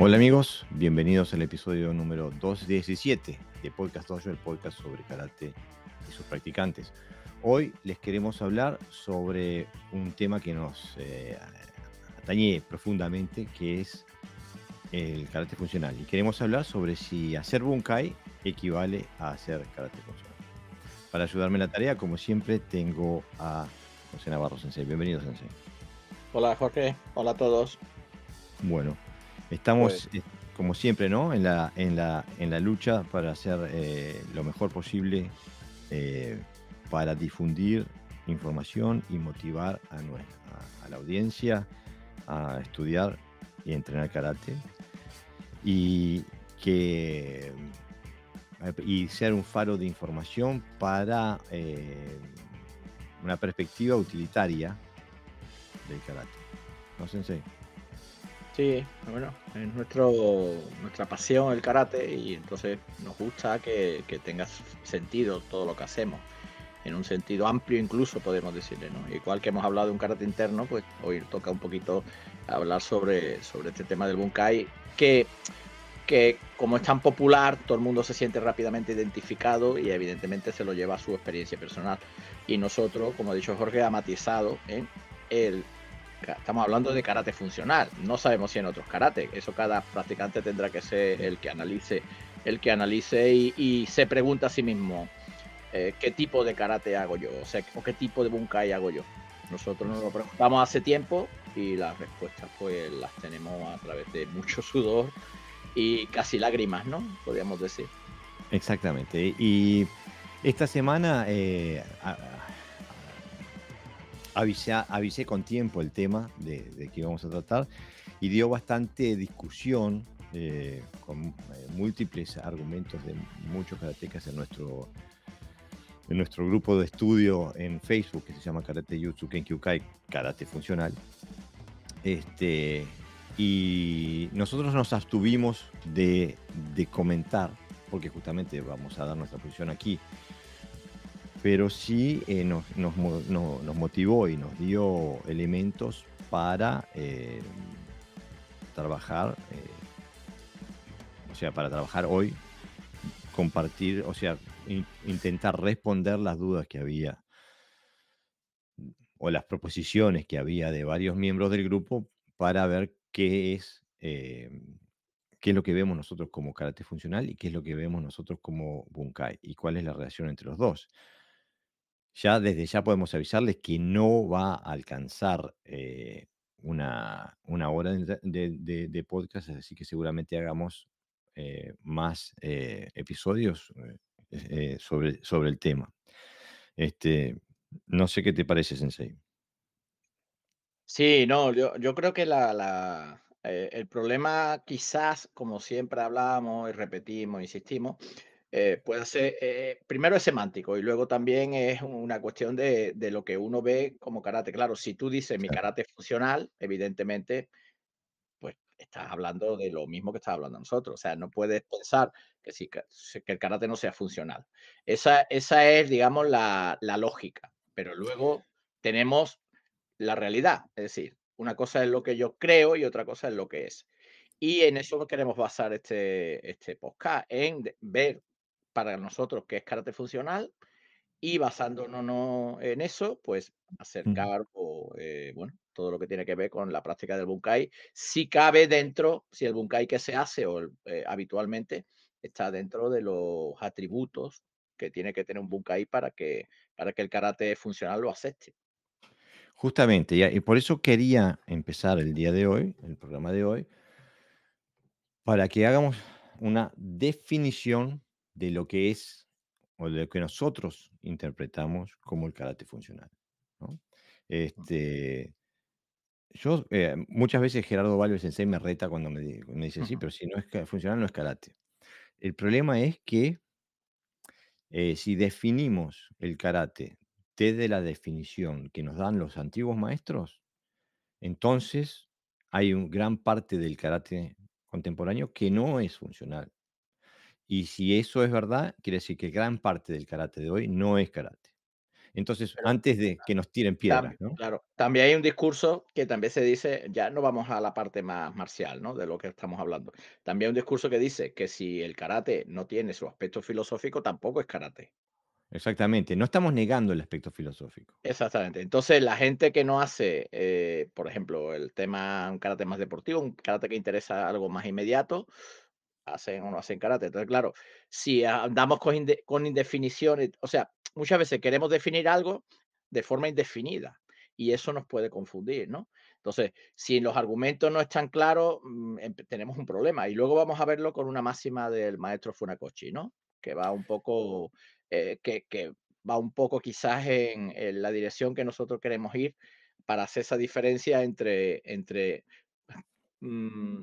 Hola amigos, bienvenidos al episodio número 217 de Podcast Dojo, el podcast sobre karate y sus practicantes. Hoy les queremos hablar sobre un tema que nos eh, atañe profundamente, que es el karate funcional. Y queremos hablar sobre si hacer bunkai equivale a hacer karate funcional. Para ayudarme en la tarea, como siempre, tengo a José Navarro Sensei. Bienvenido, Sensei. Hola, Jorge. Hola a todos. Bueno, Estamos, pues eh, como siempre, ¿no? En la, en la, lucha para hacer eh, lo mejor posible eh, para difundir información y motivar a, nuestra, a, la audiencia a estudiar y entrenar karate. Y que y ser un faro de información para una perspectiva utilitaria del karate. No, sensei. Sí, bueno, es nuestro, nuestra pasión el karate y entonces nos gusta que, que tenga sentido todo lo que hacemos en un sentido amplio incluso podemos decirle, ¿no? Igual que hemos hablado de un karate interno, pues hoy toca un poquito hablar sobre, sobre este tema del bunkai, que, que como es tan popular, todo el mundo se siente rápidamente identificado y evidentemente se lo lleva a su experiencia personal. Y nosotros, como ha dicho Jorge, ha matizado en el Estamos hablando de karate funcional, no sabemos si en otros karate, eso cada practicante tendrá que ser el que analice, el que analice y, se pregunta a sí mismo eh, qué tipo de karate hago yo, o qué tipo de bunkai hago yo. Nosotros nos lo preguntamos hace tiempo y las respuestas pues las tenemos a través de mucho sudor y casi lágrimas, ¿no? Podríamos decir. Exactamente. Y esta semana eh, avisé, avisé con tiempo el tema de, que íbamos a tratar y dio bastante discusión eh, con eh, múltiples argumentos de muchos karatecas en nuestro, en nuestro grupo de estudio en Facebook que se llama Karate Jutsu Kenkyukai, Karate Funcional. Este, y nosotros nos abstuvimos de, de comentar, porque justamente vamos a dar nuestra posición aquí pero sí eh, nos, motivó y nos dio elementos para eh, trabajar, eh, o sea, para trabajar hoy, compartir, o sea, intentar responder las dudas que había o las proposiciones que había de varios miembros del grupo para ver qué es qué es lo que vemos nosotros como karate funcional y qué es lo que vemos nosotros como bunkai y cuál es la relación entre los dos ya desde ya podemos avisarles que no va a alcanzar eh, una, hora de, podcast, así que seguramente hagamos eh, más eh, episodios sobre, sobre el tema. Este, no sé qué te parece, Sensei. Sí, no, yo, creo que la, la el problema quizás, como siempre hablábamos y repetimos, insistimos, eh, puede ser, eh, primero es semántico y luego también es una cuestión de, lo que uno ve como karate. Claro, si tú dices mi karate es funcional, evidentemente, pues estás hablando de lo mismo que estás hablando nosotros. O sea, no puedes pensar que, si, que el karate no sea funcional. Esa, esa es, digamos, la, lógica. Pero luego tenemos la realidad. Es decir, una cosa es lo que yo creo y otra cosa es lo que es. Y en eso queremos basar este, este podcast, en ver para nosotros que es carácter funcional y basándonos en eso, pues acercar eh, bueno, todo lo que tiene que ver con la práctica del bunkai, si cabe dentro, si el bunkai que se hace o eh, habitualmente está dentro de los atributos que tiene que tener un bunkai para que, para que el karate funcional lo acepte. Justamente, y por eso quería empezar el día de hoy, el programa de hoy, para que hagamos una definición de lo que es o de lo que nosotros interpretamos como el karate funcional. Este, yo, eh, muchas veces Gerardo Valves Sensei me reta cuando me, dice, sí, pero si no es funcional, no es karate. El problema es que eh, si definimos el karate desde la definición que nos dan los antiguos maestros, entonces hay un gran parte del karate contemporáneo que no es funcional. Y si eso es verdad, quiere decir que gran parte del karate de hoy no es karate. Entonces, antes de que nos tiren piedras, ¿no? Claro, también hay un discurso que también se dice, ya no vamos a la parte más marcial, ¿no? De lo que estamos hablando. También hay un discurso que dice que si el karate no tiene su aspecto filosófico, tampoco es karate. Exactamente, no estamos negando el aspecto filosófico. Exactamente, entonces la gente que no hace, eh, por ejemplo, el tema, un karate más deportivo, un karate que interesa algo más inmediato, hacen o no hacen karate. Entonces, claro, si andamos con, con indefiniciones, o sea, muchas veces queremos definir algo de forma indefinida y eso nos puede confundir, ¿no? Entonces, si los argumentos no están claros, mm, em, tenemos un problema. Y luego vamos a verlo con una máxima del maestro Funakoshi, ¿no? Que va un poco, eh, que, que, va un poco quizás en, la dirección que nosotros queremos ir para hacer esa diferencia entre, entre mm,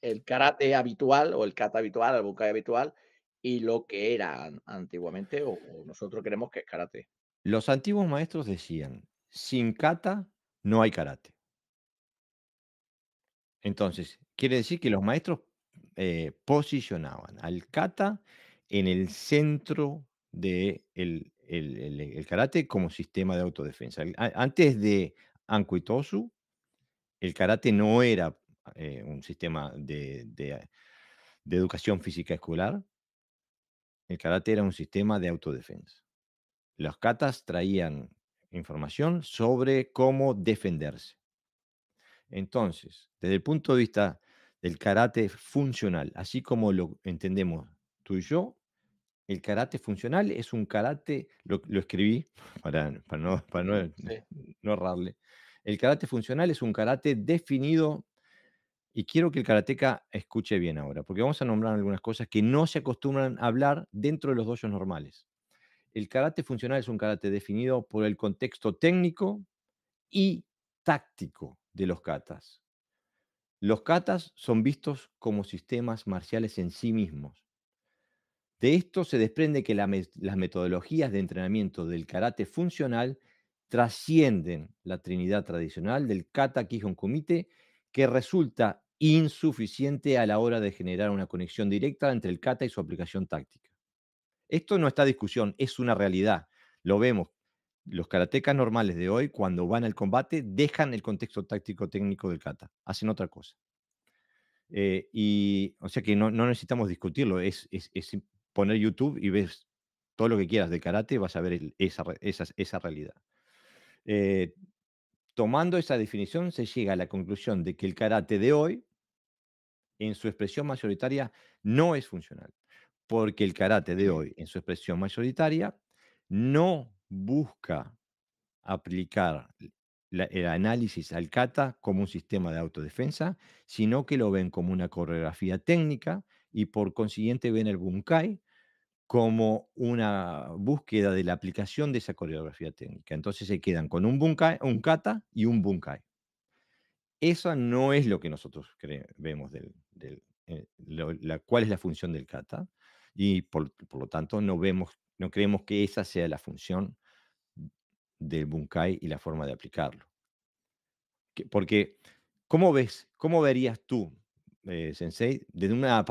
el karate habitual o el kata habitual, el bukai habitual, y lo que era antiguamente o, nosotros creemos que es karate. Los antiguos maestros decían, sin kata no hay karate. Entonces, quiere decir que los maestros eh, posicionaban al kata en el centro del de el, karate como sistema de autodefensa. Antes de Ankuitosu, el karate no era eh, un sistema de, educación física escolar, el karate era un sistema de autodefensa. Los katas traían información sobre cómo defenderse. Entonces, desde el punto de vista del karate funcional, así como lo entendemos tú y yo, el karate funcional es un karate, lo, escribí para, para, no, para no, no errarle, el karate funcional es un karate definido y quiero que el karateca escuche bien ahora, porque vamos a nombrar algunas cosas que no se acostumbran a hablar dentro de los doyos normales. El karate funcional es un karate definido por el contexto técnico y táctico de los katas. Los katas son vistos como sistemas marciales en sí mismos. De esto se desprende que las metodologías de entrenamiento del karate funcional trascienden la trinidad tradicional del kata Kihon Kumite, que resulta insuficiente a la hora de generar una conexión directa entre el kata y su aplicación táctica. Esto no está en discusión, es una realidad. Lo vemos. Los karatecas normales de hoy, cuando van al combate, dejan el contexto táctico técnico del kata, hacen otra cosa. Eh, y, o sea que no, necesitamos discutirlo, es, poner YouTube y ves todo lo que quieras de karate, vas a ver esa, realidad. Eh, tomando esa definición, se llega a la conclusión de que el karate de hoy en su expresión mayoritaria no es funcional, porque el karate de hoy en su expresión mayoritaria no busca aplicar el análisis al kata como un sistema de autodefensa, sino que lo ven como una coreografía técnica y por consiguiente ven el bunkai como una búsqueda de la aplicación de esa coreografía técnica. Entonces se quedan con un, bunkai, un kata y un bunkai. Eso no es lo que nosotros vemos del, eh, la, cuál es la función del kata y por, lo tanto no vemos, no creemos que esa sea la función del bunkai y la forma de aplicarlo. porque, ¿cómo ves, cómo verías tú, eh, Sensei, desde una,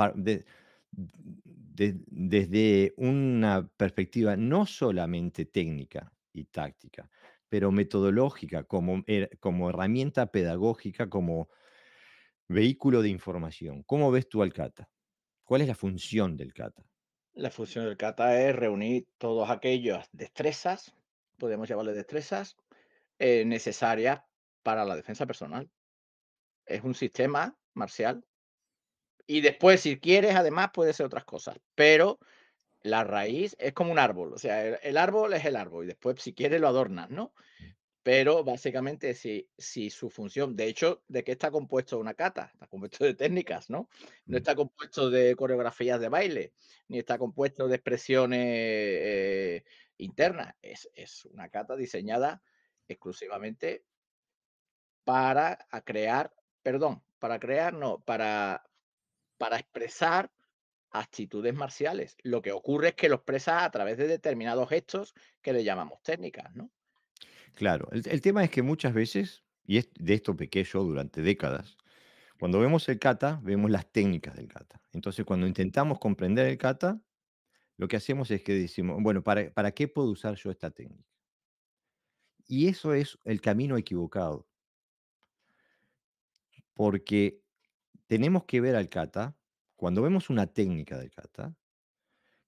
desde una perspectiva no solamente técnica y táctica, pero metodológica, como, eh, como herramienta pedagógica, como vehículo de información. ¿Cómo ves tú al CATA? ¿Cuál es la función del CATA? La función del CATA es reunir todas aquellas destrezas, podemos llamarle destrezas, eh, necesarias para la defensa personal. Es un sistema marcial. Y después, si quieres, además puede ser otras cosas. Pero la raíz es como un árbol. O sea, el árbol es el árbol. Y después, si quieres, lo adornas, ¿no? Mm. Pero básicamente, si, si su función, de hecho, ¿de qué está compuesto una cata? Está compuesto de técnicas, ¿no? No mm. está compuesto de coreografías de baile, ni está compuesto de expresiones eh, internas. Es, una cata diseñada exclusivamente para crear, perdón, para crear, no, para, para expresar actitudes marciales. Lo que ocurre es que lo expresa a través de determinados gestos que le llamamos técnicas, ¿no? Claro, el, tema es que muchas veces, y es, de esto pequé yo durante décadas, cuando vemos el kata, vemos las técnicas del kata. Entonces, cuando intentamos comprender el kata, lo que hacemos es que decimos, bueno, ¿para, qué puedo usar yo esta técnica? Y eso es el camino equivocado. Porque tenemos que ver al kata, cuando vemos una técnica del kata,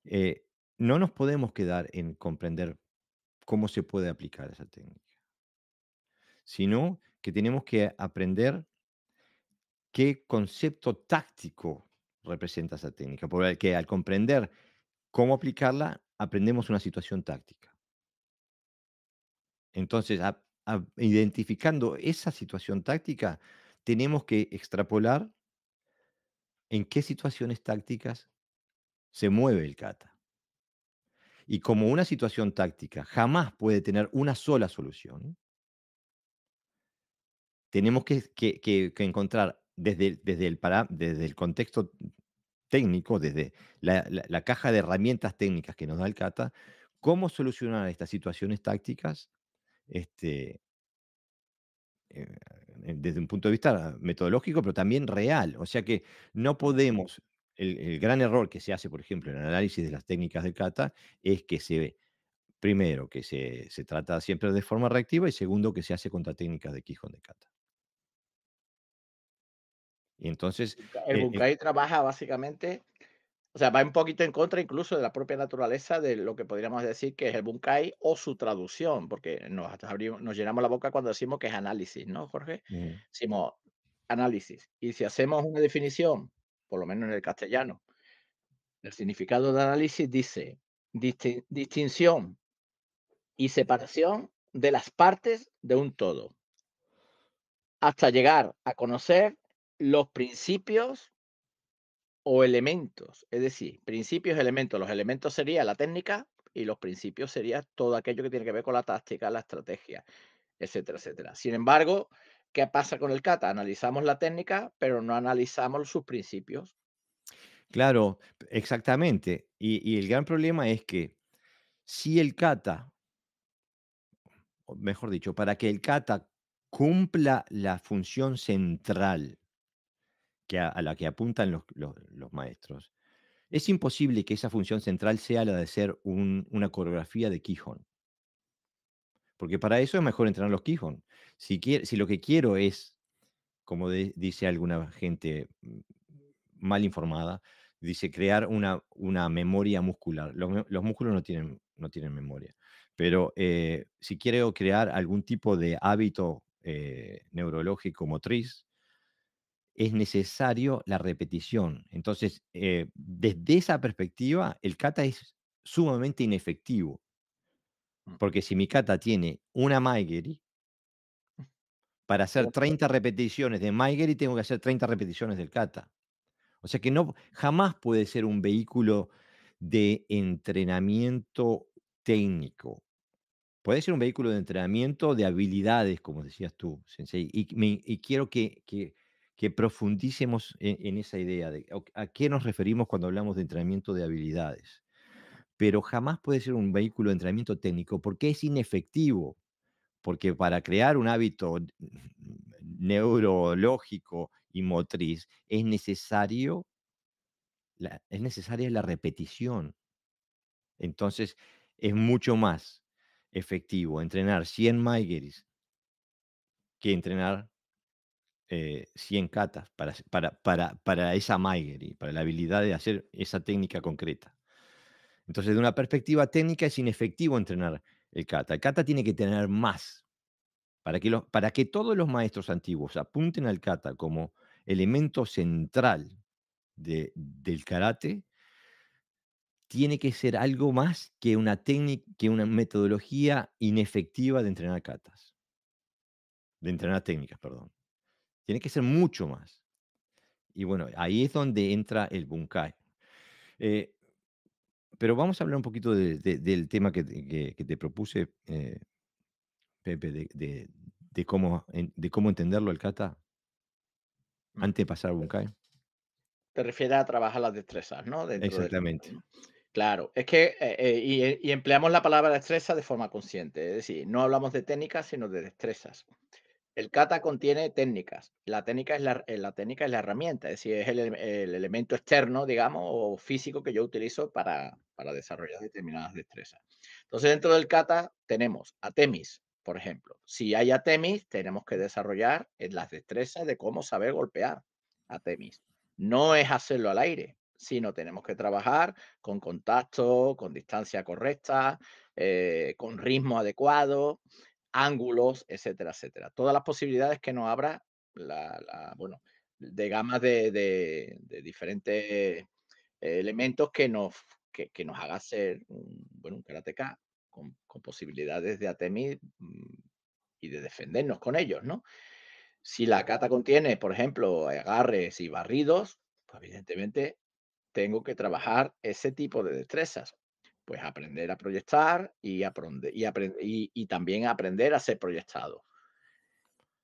eh, no nos podemos quedar en comprender cómo se puede aplicar esa técnica, sino que tenemos que aprender qué concepto táctico representa esa técnica, porque al comprender cómo aplicarla, aprendemos una situación táctica. Entonces, identificando esa situación táctica, tenemos que extrapolar en qué situaciones tácticas se mueve el kata. Y como una situación táctica jamás puede tener una sola solución, tenemos que, encontrar desde, el contexto técnico, desde la, caja de herramientas técnicas que nos da el CATA, cómo solucionar estas situaciones tácticas este, eh, desde un punto de vista metodológico, pero también real. O sea que no podemos el, gran error que se hace, por ejemplo, en el análisis de las técnicas de kata es que se, ve, primero, que se, se trata siempre de forma reactiva y segundo, que se hace contra técnicas de Quijón de kata. Y entonces... El eh, eh bunkai trabaja básicamente o sea, va un poquito en contra incluso de la propia naturaleza de lo que podríamos decir que es el bunkai o su traducción, porque nos, nos llenamos la boca cuando decimos que es análisis, ¿no, Jorge? Decimos análisis. Y si hacemos una definición por lo menos en el castellano. El significado de análisis dice distinción y separación de las partes de un todo, hasta llegar a conocer los principios o elementos, es decir, principios, elementos. Los elementos sería la técnica y los principios sería todo aquello que tiene que ver con la táctica, la estrategia, etcétera, etcétera. Sin embargo, ¿Qué pasa con el kata? Analizamos la técnica, pero no analizamos sus principios. Claro, exactamente. Y, el gran problema es que si el kata, mejor dicho, para que el kata cumpla la función central que a, la que apuntan los, maestros, es imposible que esa función central sea la de ser una coreografía de Quijón. Porque para eso es mejor entrenar los Quijón. Si, si lo que quiero es, como dice alguna gente mm, mal informada, dice crear una, memoria muscular. Los, músculos no tienen, memoria, pero eh, si quiero crear algún tipo de hábito eh, neurológico motriz, es necesario la repetición. Entonces, eh, desde esa perspectiva, el kata es sumamente inefectivo. Mm. Porque si mi kata tiene una maigeri, para hacer 30 repeticiones de Maiger y tengo que hacer 30 repeticiones del kata. O sea que no, jamás puede ser un vehículo de entrenamiento técnico. Puede ser un vehículo de entrenamiento de habilidades, como decías tú, Sensei. Y, quiero que, profundicemos en, en, esa idea de a qué nos referimos cuando hablamos de entrenamiento de habilidades. Pero jamás puede ser un vehículo de entrenamiento técnico porque es inefectivo porque para crear un hábito neurológico y motriz es necesario es necesaria la repetición. Entonces es mucho más efectivo entrenar 100 maigueris que entrenar 100 eh, catas para, para, para, para esa maigery para la habilidad de hacer esa técnica concreta. Entonces, de una perspectiva técnica es inefectivo entrenar el kata. El kata tiene que tener más. Para que, para que todos los maestros antiguos apunten al kata como elemento central de, del karate, tiene que ser algo más que una técnica, que una metodología inefectiva de entrenar katas. De entrenar técnicas, perdón. Tiene que ser mucho más. Y bueno, ahí es donde entra el bunkai. Eh, pero vamos a hablar un poquito de, del tema que, te propuse, eh, Pepe, de, cómo, de cómo entenderlo el kata mm. antes de pasar a Bunkai. Te refieres a trabajar las destrezas, ¿no? Exactamente. Claro, es que eh, eh, y, empleamos la palabra destreza de forma consciente, es decir, no hablamos de técnicas, sino de destrezas. El kata contiene técnicas. La técnica es la, la técnica es la herramienta, es decir, es el, el, elemento externo, digamos, o físico que yo utilizo para, para desarrollar determinadas destrezas. Entonces, dentro del kata tenemos a Temis, por ejemplo. Si hay a Temis, tenemos que desarrollar las destrezas de cómo saber golpear a Temis. No es hacerlo al aire, sino tenemos que trabajar con contacto, con distancia correcta, eh, con ritmo adecuado, ángulos, etcétera, etcétera. Todas las posibilidades que nos abra la, bueno, de gamas de, de, diferentes eh, elementos que nos, que, nos haga ser un, bueno, un karateka con, posibilidades de atemir mm, y de defendernos con ellos, ¿no? Si la kata contiene, por ejemplo, agarres y barridos, pues evidentemente tengo que trabajar ese tipo de destrezas. Pues aprender a proyectar y, aprender, y, y también aprender a ser proyectado.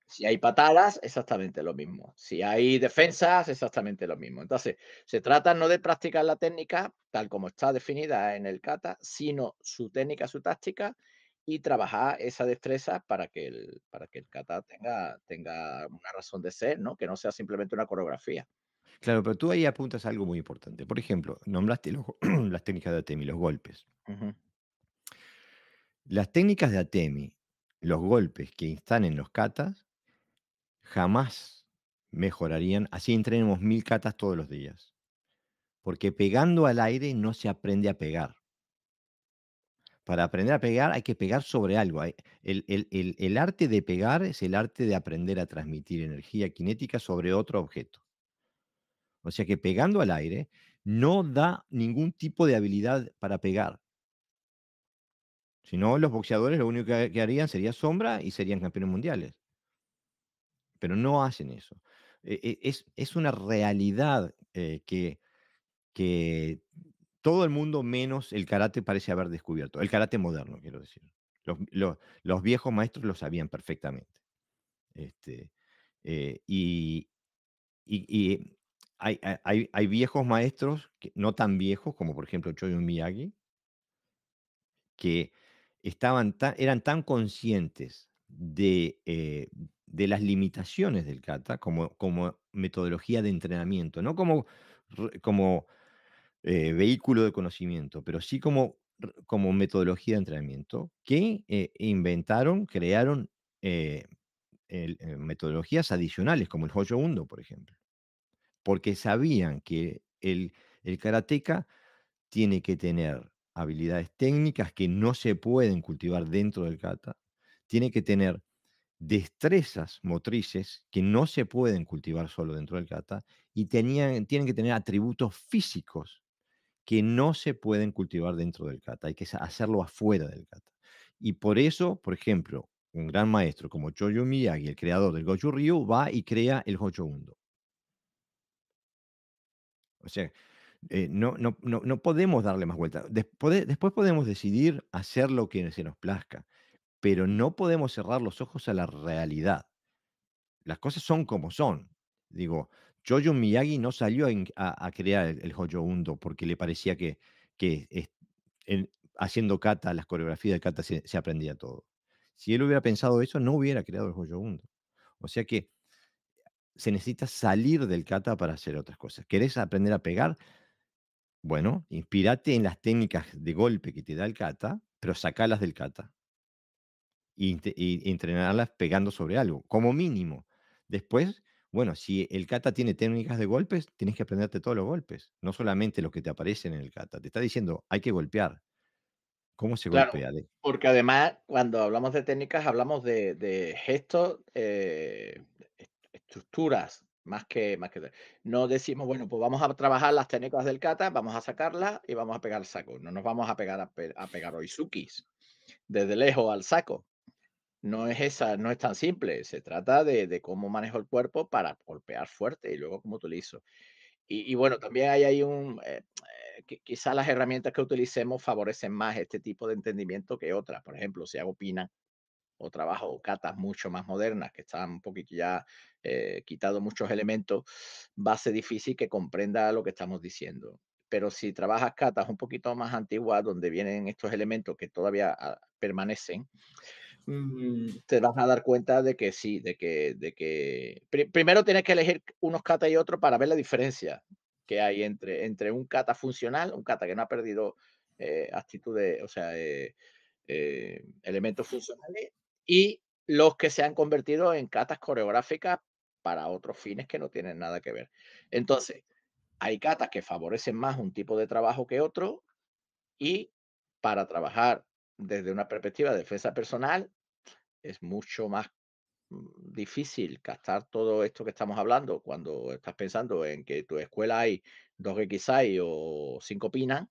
Si hay patadas, exactamente lo mismo. Si hay defensas, exactamente lo mismo. Entonces, se trata no de practicar la técnica tal como está definida en el kata, sino su técnica, su táctica y trabajar esa destreza para que el, para que el kata tenga, tenga una razón de ser, ¿no? que no sea simplemente una coreografía. Claro, pero tú ahí apuntas a algo muy importante. Por ejemplo, nombraste las técnicas de Atemi, los golpes. Las técnicas de Atemi, los golpes que instan en los katas, jamás mejorarían, así entrenemos mil catas todos los días. Porque pegando al aire no se aprende a pegar. Para aprender a pegar hay que pegar sobre algo. El, arte de pegar es el arte de aprender a transmitir energía cinética sobre otro objeto. O sea que pegando al aire no da ningún tipo de habilidad para pegar. Si no, los boxeadores lo único que harían sería sombra y serían campeones mundiales pero no hacen eso. E, e, es, es una realidad eh, que, que todo el mundo menos el karate parece haber descubierto, el karate moderno, quiero decir. Los, viejos maestros lo sabían perfectamente. Este, eh, y, hay, viejos maestros, no tan viejos, como por ejemplo Choyun Miyagi, que estaban eran tan conscientes de, eh, de las limitaciones del kata como, como metodología de entrenamiento, no como, como eh, vehículo de conocimiento, pero sí como, como metodología de entrenamiento, que eh, inventaron, crearon eh, metodologías adicionales, como el Hoyo hundo por ejemplo, porque sabían que el, el karateca tiene que tener habilidades técnicas que no se pueden cultivar dentro del kata, tiene que tener destrezas motrices que no se pueden cultivar solo dentro del kata y tienen que tener atributos físicos que no se pueden cultivar dentro del kata, hay que hacerlo afuera del kata. Y por eso, por ejemplo, un gran maestro como Choyo Miyagi, el creador del Goju Ryu, va y crea el Hojo Undo. O sea, eh, no, podemos darle más vuelta. Después, después podemos decidir hacer lo que se nos plazca, pero no podemos cerrar los ojos a la realidad. Las cosas son como son. Digo, Jojo Miyagi no salió a, crear el, JoJo Hoyo porque le parecía que, que haciendo kata, las coreografías de kata se, aprendía todo. Si él hubiera pensado eso, no hubiera creado el Hoyo hundo. O sea que se necesita salir del kata para hacer otras cosas. ¿Querés aprender a pegar? Bueno, inspirate en las técnicas de golpe que te da el kata, pero sacalas del kata y, entrenarlas pegando sobre algo, como mínimo. Después, bueno, si el kata tiene técnicas de golpes, tienes que aprenderte todos los golpes, no solamente los que te aparecen en el kata. Te está diciendo, hay que golpear. ¿Cómo se golpea? Porque además, cuando hablamos de técnicas, hablamos de, gestos, eh, estructuras, más que, más que. No decimos, bueno, pues vamos a trabajar las técnicas del kata, vamos a sacarlas y vamos a pegar el saco. No nos vamos a pegar a, a pegar oizukis desde lejos al saco no es esa, no es tan simple. Se trata de, cómo manejo el cuerpo para golpear fuerte y luego cómo utilizo. Y, bueno, también hay ahí un, eh, eh, quizás las herramientas que utilicemos favorecen más este tipo de entendimiento que otras. Por ejemplo, si hago pina o trabajo catas mucho más modernas, que están un poquito ya eh, quitado muchos elementos, va a ser difícil que comprenda lo que estamos diciendo pero si trabajas catas un poquito más antiguas, donde vienen estos elementos que todavía ah, permanecen, Mm. te vas a dar cuenta de que sí, de que, de que primero tienes que elegir unos kata y otros para ver la diferencia que hay entre, entre un kata funcional, un kata que no ha perdido eh, actitudes, o sea, eh, eh, elementos funcionales, y los que se han convertido en katas coreográficas para otros fines que no tienen nada que ver. Entonces, hay katas que favorecen más un tipo de trabajo que otro y para trabajar desde una perspectiva de defensa personal, es mucho más mm, difícil captar todo esto que estamos hablando cuando estás pensando en que tu escuela hay dos xi o cinco pinas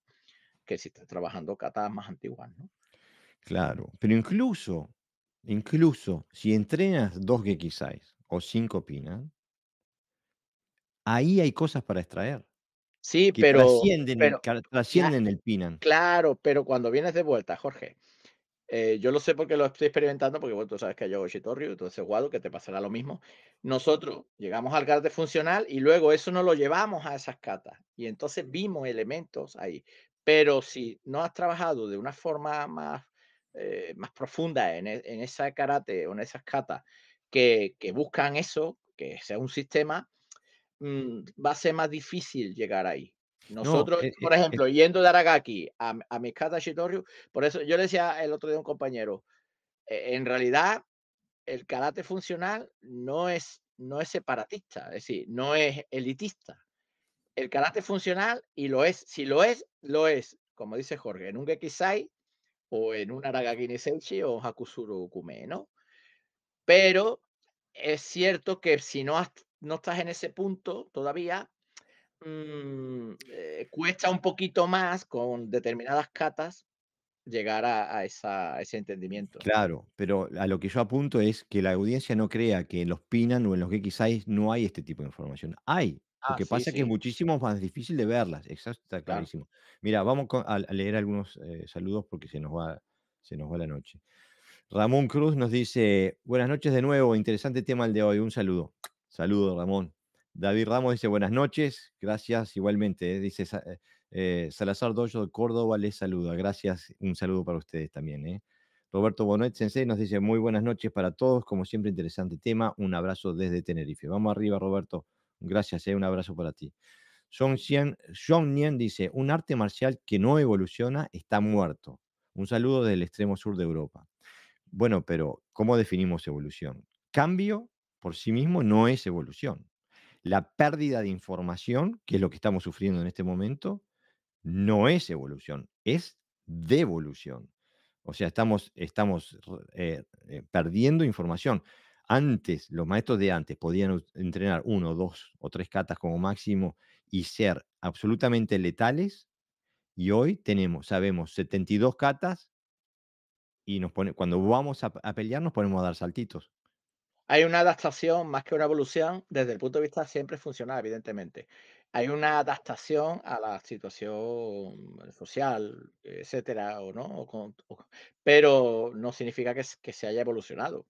que si estás trabajando catas más antiguas, Claro, pero incluso, incluso si entrenas dos xi o cinco Pinan, ahí hay cosas para extraer. Sí, pero, trascienden, trascienden el Pinan. Claro, pero cuando vienes de vuelta, Jorge, eh, yo lo sé porque lo estoy experimentando, porque tú sabes que yo hago entonces Guado, que te pasará lo mismo. Nosotros llegamos al karate funcional y luego eso no lo llevamos a esas catas. Y entonces vimos elementos ahí. Pero si no has trabajado de una forma más, eh, más profunda en, e, en esa karate o en esas catas que buscan eso, que sea un sistema, mm, va a ser más difícil llegar ahí. Nosotros, eh, por eh, ejemplo, yendo de Aragaki a, a Mikata por eso yo le decía el otro día a un compañero, e, en realidad el karate funcional no es, no es separatista, es decir, no es elitista. El karate funcional, y lo es, si lo es, lo es, como dice Jorge, en un Gekisai o en un Aragaki Nisenchi, o un Hakusuru Kume, ¿no? Pero es cierto que si no, no estás en ese punto todavía, Mm, eh, cuesta un poquito más con determinadas catas llegar a, ese entendimiento. Claro, pero a lo que yo apunto es que la audiencia no crea que en los Pinan o en los GXI no hay este tipo de información. Hay. lo ah, que pasa que es muchísimo más difícil de verlas. Exacto, está clarísimo. Mira, vamos a leer algunos eh, saludos porque se nos, va, se nos va la noche. Ramón Cruz nos dice, buenas noches de nuevo, interesante tema el de hoy, un saludo. Saludo, Ramón. David Ramos dice buenas noches, gracias igualmente. ¿eh? dice eh, eh, Salazar Dojo de Córdoba, les saluda. Gracias, un saludo para ustedes también. Roberto Bonet Sensei nos dice muy buenas noches para todos, como siempre interesante tema, un abrazo desde Tenerife. Vamos arriba Roberto, gracias, un abrazo para ti. Sean Nien dice, un arte marcial que no evoluciona está muerto. Un saludo del extremo sur de Europa. Bueno, pero ¿cómo definimos evolución? Cambio por sí mismo no es evolución. La pérdida de información, que es lo que estamos sufriendo en este momento, no es evolución, es devolución. O sea, estamos, estamos eh, eh, perdiendo información. Antes, los maestros de antes podían entrenar uno, dos o tres catas como máximo y ser absolutamente letales. Y hoy tenemos, sabemos, 72 catas y nos pone, cuando vamos a pelear nos ponemos a dar saltitos. Hay una adaptación más que una evolución, desde el punto de vista siempre funcional, evidentemente. Hay una adaptación a la situación eh, social, etcétera, o no, pero no significa que, se haya evolucionado.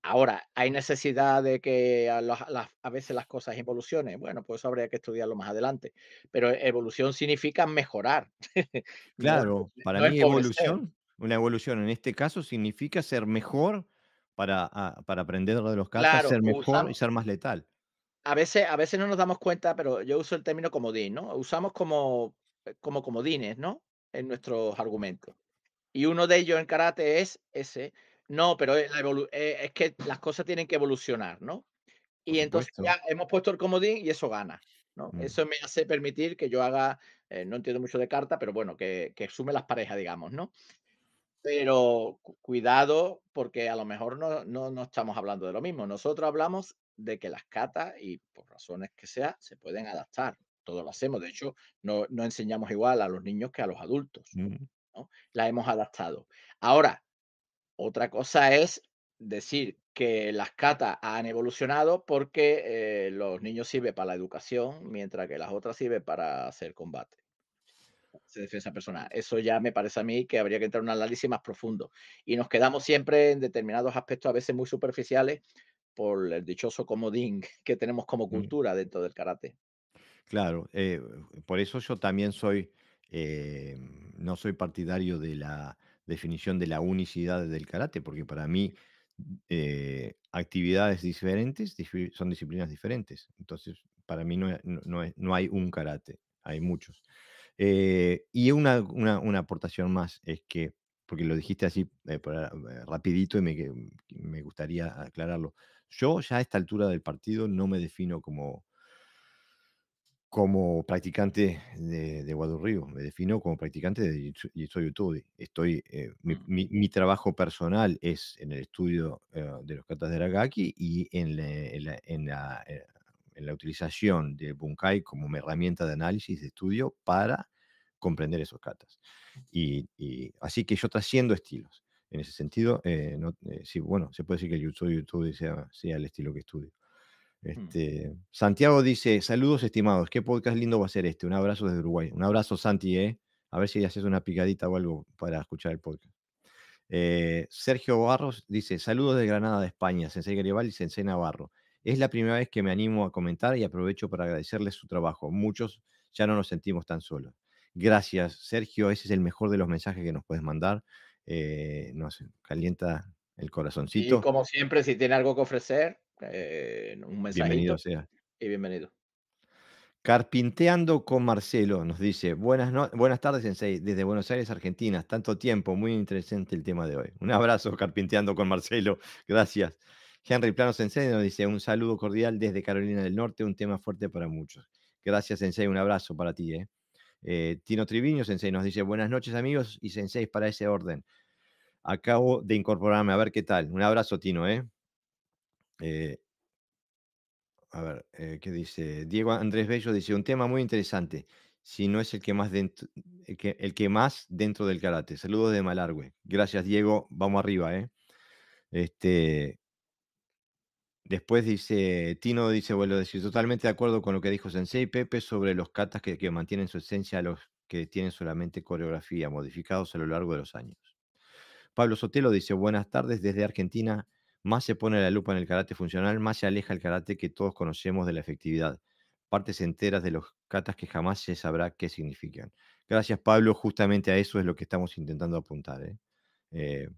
Ahora, ¿hay necesidad de que a, veces las cosas evolucionen? Bueno, pues eso habría que estudiarlo más adelante. Pero evolución significa mejorar. Claro, para mí evolución, una evolución en este caso significa ser mejor Ah, para, aprender de los casos, ser mejor y ser más letal. A veces, a veces no nos damos cuenta, pero yo uso el término comodín, ¿no? Usamos como, eh, como comodines, ¿no? En nuestros argumentos. Y uno de ellos en karate es ese. No, pero es, eh, que las cosas tienen que evolucionar, ¿no? Y entonces ya hemos puesto el comodín y eso gana. ¿no? Mm. Eso me hace permitir que yo haga, eh, no entiendo mucho de carta, pero bueno, que, que sume las parejas, digamos, ¿no? Pero cuidado, porque a lo mejor no, no, estamos hablando de lo mismo. Nosotros hablamos de que las catas, y por razones que sea, se pueden adaptar. Todos lo hacemos. De hecho, no, enseñamos igual a los niños que a los adultos. Mm. ¿no? La hemos adaptado. Ahora, otra cosa es decir que las catas han evolucionado porque eh, los niños sirven para la educación, mientras que las otras sirven para hacer combate se defensa esa Eso ya me parece a mí que habría que entrar en un análisis más profundo. Y nos quedamos siempre en determinados aspectos, a veces muy superficiales, por el dichoso comodín que tenemos como mm. cultura dentro del karate. Claro, eh, por eso yo también soy, eh, no soy partidario de la definición de la unicidad del karate, porque para mí eh, actividades diferentes son disciplinas diferentes. Entonces, para mí no, no hay un karate, hay muchos. Eh, y una, una, aportación más es que, porque lo dijiste así eh, eh, rapidito y me, mm, me, gustaría aclararlo, yo ya a esta altura del partido no me defino como, como practicante de, de me defino como practicante de soy YouTube. Estoy, ah. mi, mi, trabajo personal es en el estudio de los katas de Aragaki y en la en la utilización de Bunkai como herramienta de análisis, de estudio para comprender esos katas. Y, así que yo trasciendo estilos. En ese sentido, eh, eh, bueno, se puede decir que el YouTube sea, sea el estilo que estudio. Mm. Este, Santiago dice, saludos estimados, qué podcast lindo va a ser este. Un abrazo desde Uruguay. Un abrazo, Santi, eh. A ver si haces una picadita o algo para escuchar el podcast. Sergio Barros dice, saludos de Granada de España, Sensei Garibaldi y Sensei Navarro. Es la primera vez que me animo a comentar y aprovecho para agradecerles su trabajo. Muchos ya no nos sentimos tan solos. Gracias, Sergio. Ese es el mejor de los mensajes que nos puedes mandar. Eh, nos calienta el corazoncito. Y como siempre, si tiene algo que ofrecer, eh, un mensaje. Bienvenido Y bienvenido. Carpinteando con Marcelo nos dice, buenas, buenas tardes, desde Buenos Aires, Argentina. Tanto tiempo, muy interesante el tema de hoy. Un abrazo, Carpinteando con Marcelo. Gracias. Henry Plano Sensei nos dice un saludo cordial desde Carolina del Norte, un tema fuerte para muchos. Gracias, Sensei, un abrazo para ti. ¿eh? eh Tino Triviño Sensei nos dice buenas noches amigos y Sensei para ese orden. Acabo de incorporarme, a ver qué tal. Un abrazo, Tino. ¿eh? eh a ver, eh, ¿qué dice? Diego Andrés Bello dice un tema muy interesante, si no es el que más dentro, el que, más dentro del karate. Saludos de Malargüe. Gracias, Diego. Vamos arriba, ¿eh? Este, Después dice, Tino dice, vuelvo a decir, totalmente de acuerdo con lo que dijo Sensei Pepe sobre los katas que, mantienen su esencia a los que tienen solamente coreografía, modificados a lo largo de los años. Pablo Sotelo dice, buenas tardes desde Argentina, más se pone la lupa en el karate funcional, más se aleja el karate que todos conocemos de la efectividad. Partes enteras de los katas que jamás se sabrá qué significan. Gracias Pablo, justamente a eso es lo que estamos intentando apuntar. ¿eh? eh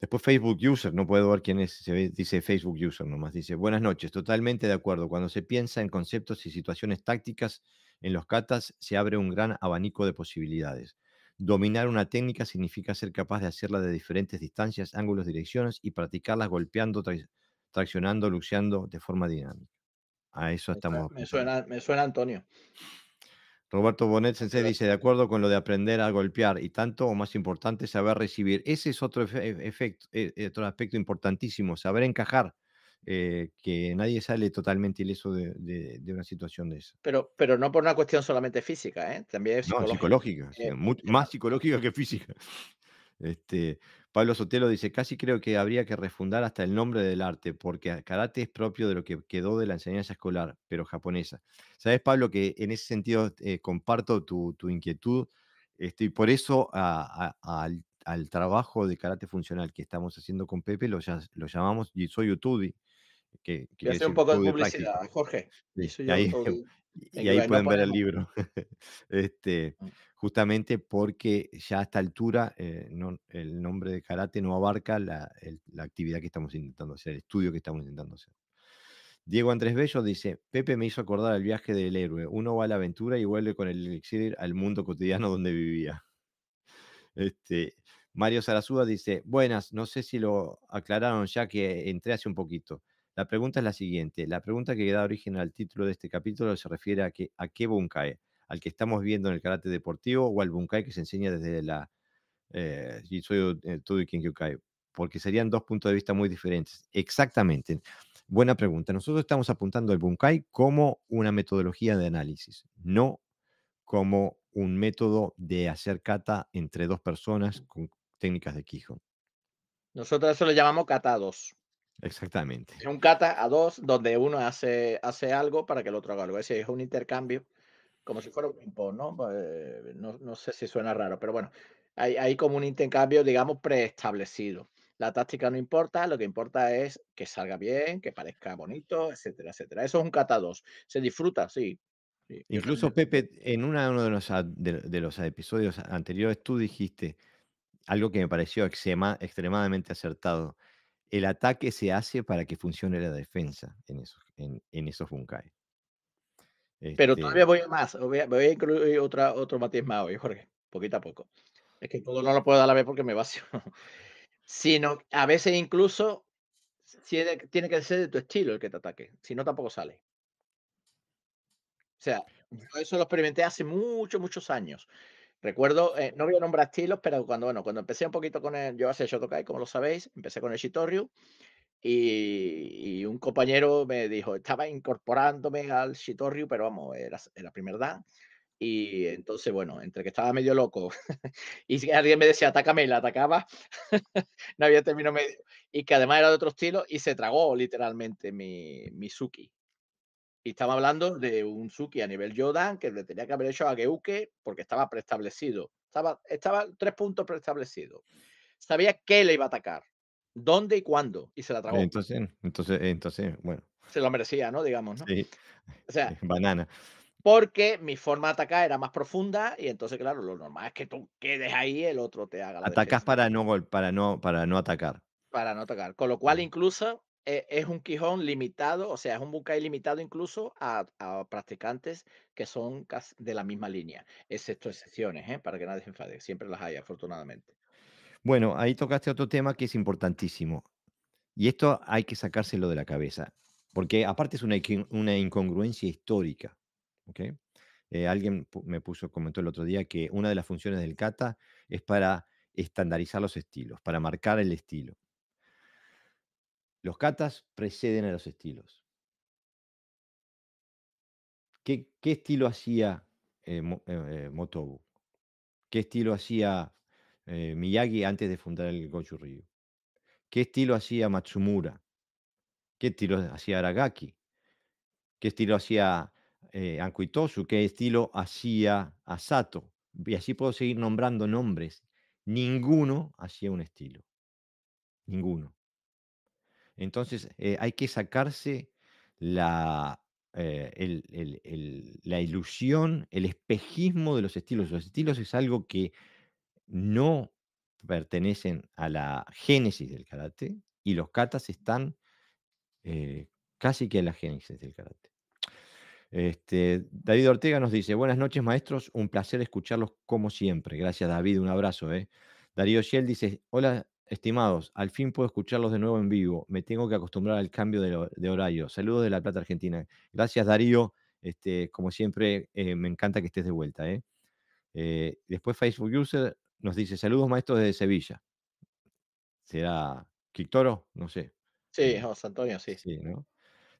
Después Facebook User, no puedo ver quién es, se dice Facebook User nomás, dice, buenas noches, totalmente de acuerdo. Cuando se piensa en conceptos y situaciones tácticas en los katas se abre un gran abanico de posibilidades. Dominar una técnica significa ser capaz de hacerla de diferentes distancias, ángulos, direcciones y practicarlas golpeando, traccionando, luxeando de forma dinámica. A eso estamos. Me suena, me suena Antonio. Roberto Bonet Sensei dice, de acuerdo con lo de aprender a golpear y tanto o más importante, saber recibir. Ese es otro, e, efecto, e, e, otro aspecto importantísimo, saber encajar, eh, que nadie sale totalmente ileso de, una situación de eso Pero, pero no por una cuestión solamente física, ¿eh? también psicológica. No, psicológica más psicológica que física. Este, Pablo Sotelo dice, casi creo que habría que refundar hasta el nombre del arte, porque karate es propio de lo que quedó de la enseñanza escolar, pero japonesa. Sabes, Pablo, que en ese sentido eh, comparto tu, inquietud, este, y por eso al, trabajo de karate funcional que estamos haciendo con Pepe lo, lo llamamos soy que, hace un poco de publicidad, Jorge. y ahí, pueden ver el libro. este, justamente porque ya a esta altura eh, el nombre de karate no abarca la, actividad que estamos intentando hacer, el estudio que estamos intentando hacer. Diego Andrés Bello dice, Pepe me hizo acordar el viaje del héroe. Uno va a la aventura y vuelve con el elixir al mundo cotidiano donde vivía. Este, Mario Zarazuda dice, buenas, no sé si lo aclararon ya que entré hace un poquito. La pregunta es la siguiente. La pregunta que da origen al título de este capítulo se refiere a, qué bunkai, al que estamos viendo en el karate deportivo o al bunkai que se enseña desde la eh, y eh, porque serían dos puntos de vista muy diferentes. Exactamente. Buena pregunta. Nosotros estamos apuntando al bunkai como una metodología de análisis, no como un método de hacer kata entre dos personas con técnicas de kijo Nosotros eso lo llamamos kata 2. Exactamente. Es un kata a dos donde uno hace, hace algo para que el otro haga algo. Es es un intercambio como si fuera un ping ¿no? Eh, ¿no? ¿no? sé si suena raro, pero bueno, hay, hay como un intercambio, digamos, preestablecido. La táctica no importa, lo que importa es que salga bien, que parezca bonito, etcétera, etcétera. Eso es un kata dos Se disfruta, sí, Incluso, Pepe, en uno de los, de, los, episodios anteriores tú dijiste algo que me pareció extremadamente acertado el ataque se hace para que funcione la defensa en esos, en, esos bunkai. Pero todavía este voy a más, voy a, incluir otra, otro matiz más hoy, Jorge, poquito a poco. Es que todo no lo puedo dar a la vez porque me vacío. Sino a veces incluso tiene que ser de tu estilo el que te ataque, si no tampoco sale. O sea, eso lo experimenté hace muchos, muchos años. Recuerdo, eh, no voy a nombrar estilos, pero cuando, bueno, cuando empecé un poquito con el, yo hace Shotokai, como lo sabéis, empecé con el Shitoryu y, un compañero me dijo, estaba incorporándome al Shitoryu, pero vamos, era, la primera edad. Y entonces, bueno, entre que estaba medio loco y si alguien me decía, atácame, y la atacaba, no había término medio. Y que además era de otro estilo y se tragó literalmente mi, mi Suki. Y estaba hablando de un Suki a nivel Jodan que le tenía que haber hecho a Geuke porque estaba preestablecido. Estaba, estaba tres puntos preestablecido. Sabía qué le iba a atacar, dónde y cuándo, y se la trajo Entonces, entonces, entonces bueno. Se lo merecía, ¿no? Digamos, ¿no? Sí. O sea, banana. Porque mi forma de atacar era más profunda y entonces, claro, lo normal es que tú quedes ahí el otro te haga la Atacas para no, para, no, para no atacar. Para no atacar. Con lo cual, incluso eh, es un Quijón limitado, o sea, es un Bucay limitado incluso a, practicantes que son de la misma línea, excepto excepciones, ¿eh? para que nadie se enfade, siempre las hay, afortunadamente. Bueno, ahí tocaste otro tema que es importantísimo, y esto hay que sacárselo de la cabeza, porque aparte es una, incongruencia histórica, eh, alguien me puso, comentó el otro día que una de las funciones del kata es para estandarizar los estilos, para marcar el estilo. Los katas preceden a los estilos. ¿Qué, estilo hacía eh, eh, eh, Motobu? ¿Qué estilo hacía Miyagi antes de fundar el Goju Ryu? ¿Qué estilo hacía Matsumura? ¿Qué estilo hacía Aragaki? ¿Qué estilo hacía Ankuitosu? ¿Qué estilo hacía Asato? Y así puedo seguir nombrando nombres. Ninguno hacía un estilo. Ninguno. Entonces eh, hay que sacarse eh, la, ilusión, el espejismo de los estilos. Los estilos es algo que no pertenecen a la génesis del karate y los katas están eh, casi que en la génesis del karate. Este, David Ortega nos dice, buenas noches maestros, un placer escucharlos como siempre. Gracias David, un abrazo. Darío Shell dice, hola Estimados, al fin puedo escucharlos de nuevo en vivo. Me tengo que acostumbrar al cambio de, horario. Saludos de La Plata, Argentina. Gracias, Darío. Este, como siempre, eh, me encanta que estés de vuelta. Eh. Eh, después Facebook User nos dice, saludos maestros desde Sevilla. ¿Será Quictoro? No sé. Sí, José Antonio, sí.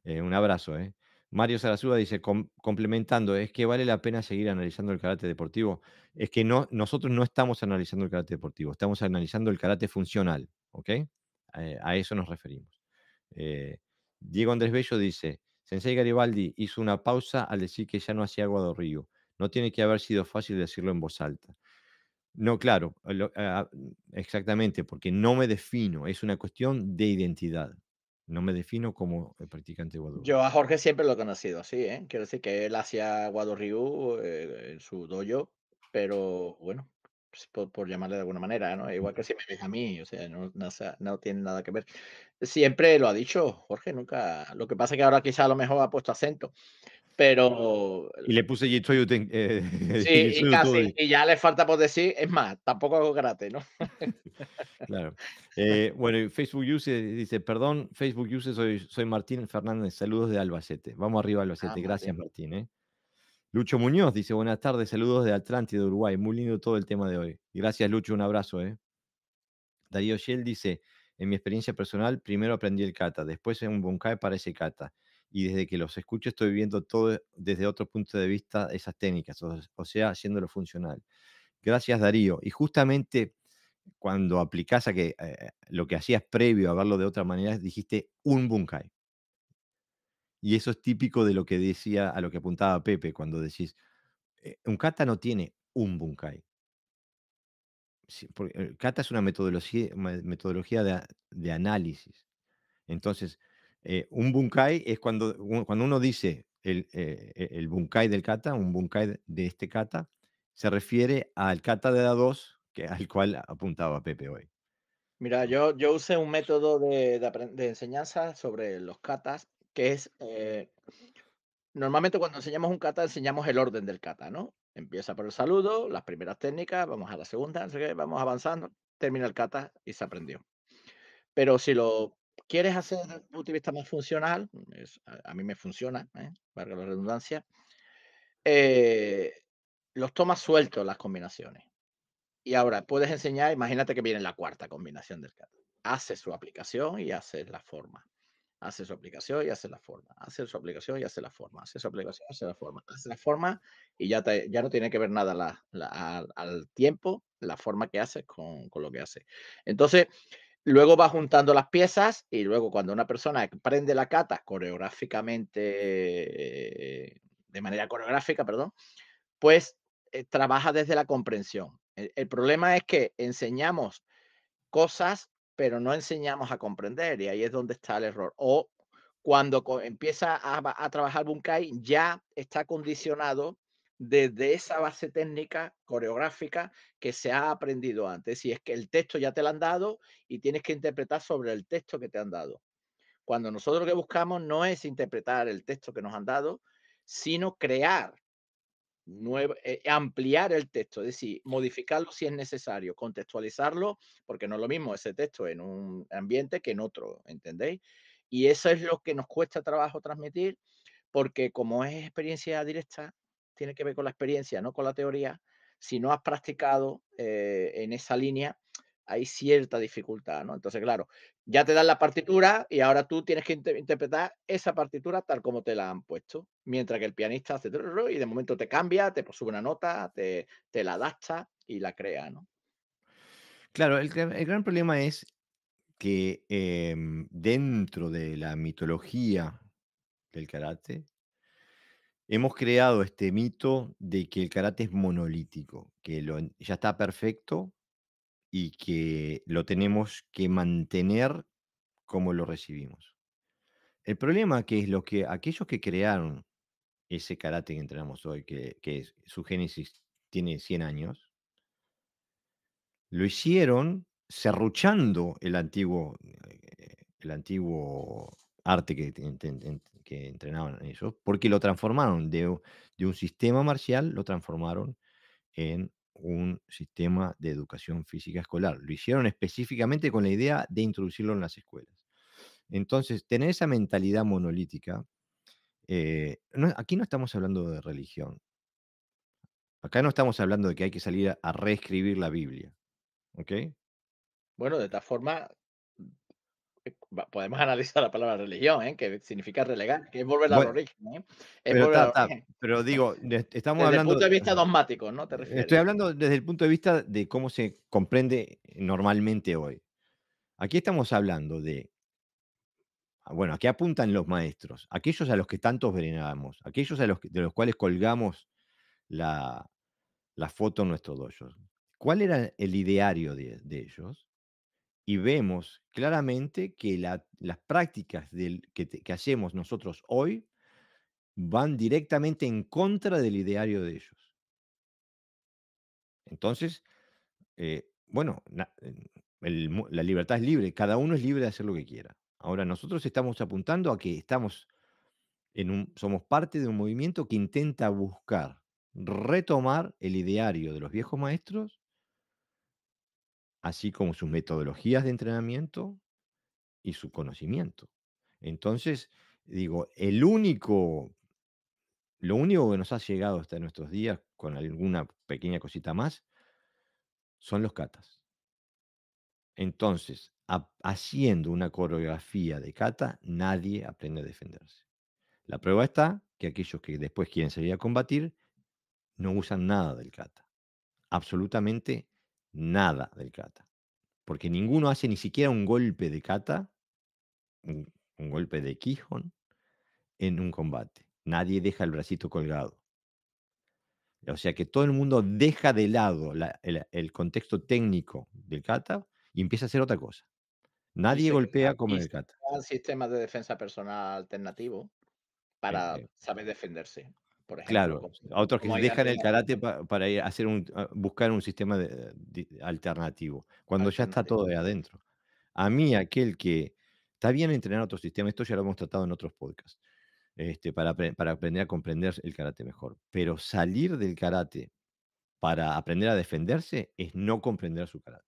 un abrazo. eh. Mario Sarasúa dice, complementando, es que vale la pena seguir analizando el karate deportivo. Es que no, nosotros no estamos analizando el karate deportivo, estamos analizando el karate funcional, ¿ok? Eh, a eso nos referimos. Eh, Diego Andrés Bello dice, Sensei Garibaldi hizo una pausa al decir que ya no hacía de Río. No tiene que haber sido fácil decirlo en voz alta. No, claro, ah, exactamente, porque no me defino, es una cuestión de identidad, no me defino como practicante Guadalupe. Yo a Jorge siempre lo he conocido así, ¿eh? Quiero decir que él hacía Guadalupe eh, en su dojo, pero bueno, pues, por, llamarle de alguna manera, ¿no? Igual que si me ves a mí, o sea, no, no, tiene nada que ver. Siempre lo ha dicho Jorge, nunca. Lo que pasa es que ahora quizá a lo mejor ha puesto acento, pero... Y le puse y eh, sí, y, casi, y ya le falta por decir, es más, tampoco hago gratis, ¿no? claro. Eh, bueno, Facebook User dice, perdón, Facebook User, soy, soy Martín Fernández, saludos de Albacete. Vamos arriba, ah, Albacete, gracias Martín. Eh. Lucho Muñoz dice, buenas tardes, saludos de Atlántida, Uruguay, muy lindo todo el tema de hoy. Gracias Lucho, un abrazo. ¿eh? Darío Shell dice, en mi experiencia personal, primero aprendí el kata, después en un bunkai ese kata y desde que los escucho estoy viendo todo e, desde otro punto de vista esas técnicas, o, sea, haciéndolo funcional. Gracias Darío. Y justamente cuando aplicás a que eh, lo que hacías previo a verlo de otra manera, dijiste un bunkai. Y eso es típico de lo que decía, a lo que apuntaba Pepe cuando decís, eh, un kata no tiene un bunkai. el eh, kata es una metodología, metodología de análisis. Entonces, eh, un bunkai es cuando, cuando uno dice el, eh, e, bunkai del kata, un bunkai de este kata, se refiere al kata de la 2, que, al cual apuntaba Pepe hoy. Mira, yo, yo usé un método de, de, enseñanza sobre los katas, que es, eh, normalmente cuando enseñamos un kata, enseñamos el orden del kata, ¿no? Empieza por el saludo, las primeras técnicas, vamos a la segunda, vamos avanzando, termina el kata y se aprendió. Pero si lo quieres hacer desde un más funcional, a, mí me funciona, ¿eh? para la redundancia, eh, los tomas sueltos las combinaciones. Y ahora puedes enseñar, imagínate que viene la cuarta combinación del caso. Hace su aplicación y hace la forma. Hace su aplicación y hace la forma. Hace su aplicación y hace la forma. Hace su aplicación y hace la forma. Hace la forma y ya, ya no tiene que ver nada al, tiempo, la forma que haces con, con lo que hace. Entonces, Luego va juntando las piezas y luego cuando una persona prende la cata coreográficamente, de manera coreográfica, perdón, pues eh, trabaja desde la comprensión. E-, el, problema es que enseñamos cosas, pero no enseñamos a comprender y ahí es donde está el error. O cuando empieza a, a, trabajar Bunkai, ya está condicionado desde esa base técnica coreográfica que se ha aprendido antes. Y es que el texto ya te lo han dado y tienes que interpretar sobre el texto que te han dado. Cuando nosotros lo que buscamos no es interpretar el texto que nos han dado, sino crear, eh, ampliar el texto, es decir, modificarlo si es necesario, contextualizarlo, porque no es lo mismo ese texto en un ambiente que en otro, ¿entendéis? Y eso es lo que nos cuesta trabajo transmitir, porque como es experiencia directa, tiene que ver con la experiencia, no con la teoría, si no has practicado eh, en esa línea, hay cierta dificultad, ¿no? Entonces, claro, ya te dan la partitura y ahora tú tienes que interpretar esa partitura tal como te la han puesto, mientras que el pianista hace y de momento te cambia, te sube una nota, te, la adapta y la crea, ¿no? Claro, el, gran problema es que dentro de la mitología del karate Hemos creado este mito de que el karate es monolítico, que ya está perfecto y que lo tenemos que mantener como lo recibimos. El problema que es lo que aquellos que crearon ese karate que entrenamos hoy, que, su génesis tiene 100 años, lo hicieron serruchando el antiguo, eh, el antiguo arte que que entrenaban eso, porque lo transformaron de, de un sistema marcial, lo transformaron en un sistema de educación física escolar. Lo hicieron específicamente con la idea de introducirlo en las escuelas. Entonces, tener esa mentalidad monolítica, eh, aquí no estamos hablando de religión. Acá no estamos hablando de que hay que salir a, reescribir la Biblia. ¿Ok? Bueno, de esta forma, podemos analizar la palabra religión, ¿eh? que significa relegar, que es volver a al ¿eh? origen. pero, digo, estamos hablando. Desde el punto de vista dogmático, ¿no? ¿Te eh, refieres? Estoy hablando desde el punto de vista de cómo se comprende normalmente hoy. Aquí estamos hablando de. Ah, bueno, aquí apuntan los maestros? Aquellos a los que tantos veneramos, aquellos a los de los cuales colgamos la, la foto en nuestro dojo. ¿Cuál era el ideario de, de ellos? y vemos claramente que las prácticas que, hacemos nosotros hoy van directamente en contra del ideario de ellos. Entonces, eh, bueno, la libertad es libre, cada uno es libre de hacer lo que quiera. Ahora, nosotros estamos apuntando a que estamos en un, somos parte de un movimiento que intenta buscar retomar el ideario de los viejos maestros así como sus metodologías de entrenamiento y su conocimiento. Entonces, digo, el único, lo único que nos ha llegado hasta nuestros días, con alguna pequeña cosita más, son los katas. Entonces, haciendo una coreografía de kata, nadie aprende a defenderse. La prueba está que aquellos que después quieren salir a combatir no usan nada del kata. Absolutamente nada del kata. Porque ninguno hace ni siquiera un golpe de kata, un, golpe de quijón, en un combate. Nadie deja el bracito colgado. O sea que todo el mundo deja de lado el, contexto técnico del kata y empieza a hacer otra cosa. Nadie golpea como el kata. Sistemas de defensa personal alternativo para saber defenderse. Claro, a otros que dejan el karate para, hacer un, ah, buscar un sistema alternativo, cuando ya está todo de adentro. A mí, aquel que está bien entrenar otro sistema, esto ya lo hemos tratado en otros podcasts, este, para, aprender a comprender el karate mejor, pero salir del karate para aprender a defenderse es no comprender su karate.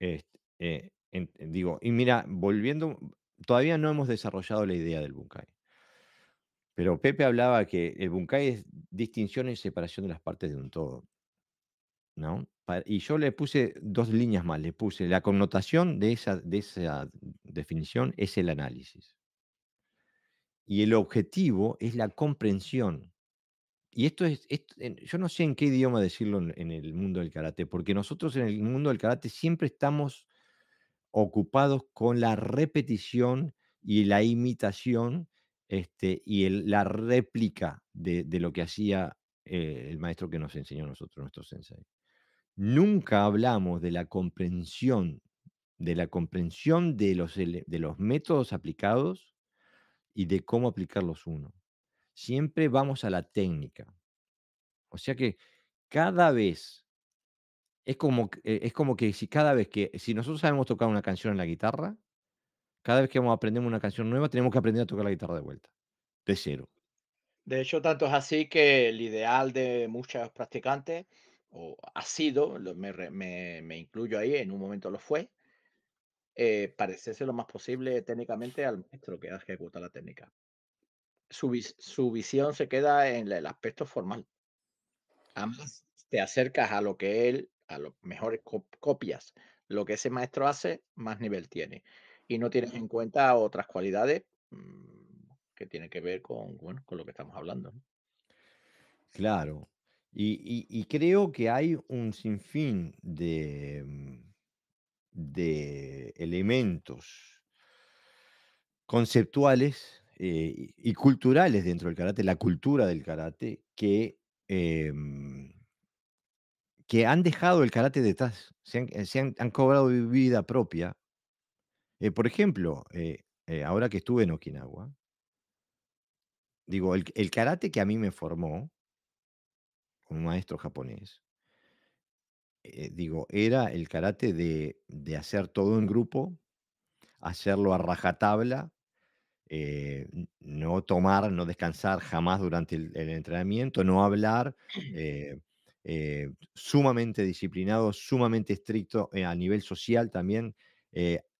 Eh, digo, y mira, volviendo, todavía no hemos desarrollado la idea del Bunkai. Pero Pepe hablaba que el bunkai es distinción y separación de las partes de un todo. ¿no? Y yo le puse dos líneas más, le puse la connotación de esa, de esa definición es el análisis. Y el objetivo es la comprensión. Y esto es, yo no sé en qué idioma decirlo en el mundo del karate, porque nosotros en el mundo del karate siempre estamos ocupados con la repetición y la imitación este, y la réplica de, lo que hacía eh, el maestro que nos enseñó nosotros, nuestros sensei. Nunca hablamos de la comprensión, de la comprensión de los, de los métodos aplicados y de cómo aplicarlos uno. Siempre vamos a la técnica. O sea que cada vez es como, eh, es como que si cada vez que, si nosotros sabemos tocar una canción en la guitarra, cada vez que vamos aprendemos una canción nueva, tenemos que aprender a tocar la guitarra de vuelta, de cero. De hecho, tanto es así que el ideal de muchos practicantes o ha sido, me, incluyo ahí, en un momento lo fue, eh, parecerse lo más posible técnicamente al maestro que ejecuta la técnica. Su, visión se queda en el aspecto formal. Ambas te acercas a lo que él, a lo mejor copias, lo que ese maestro hace, más nivel tiene y no tienes en cuenta otras cualidades mm, que tienen que ver con, con lo que estamos hablando. Claro. Y, creo que hay un sinfín de, mm, de elementos conceptuales eh, y culturales dentro del karate, la cultura del karate, que, em, que han dejado el karate detrás, se han eh, cobrado vida propia eh, por ejemplo, eh, eh, ahora que estuve en Okinawa, digo, el, karate que a mí me formó un maestro japonés, digo, era el karate de, hacer todo en grupo, hacerlo a rajatabla, no tomar, no descansar jamás durante el, entrenamiento, no hablar. sumamente disciplinado, sumamente estricto a nivel social también,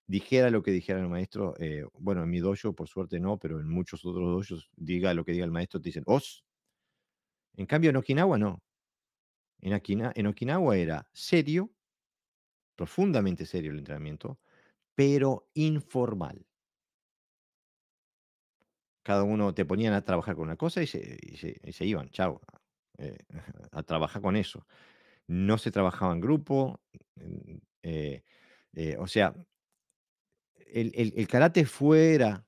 dijera lo que dijera el maestro, eh, bueno, en mi dojo por suerte no, pero en muchos otros dojos, diga lo que diga el maestro, te dicen, os. En cambio, en Okinawa no. En, en Okinawa era serio, profundamente serio el entrenamiento, pero informal. Cada uno te ponían a trabajar con una cosa y se, y se, iban, chao, eh, a trabajar con eso. No se trabajaba en grupo, eh, o sea, el, karate fuera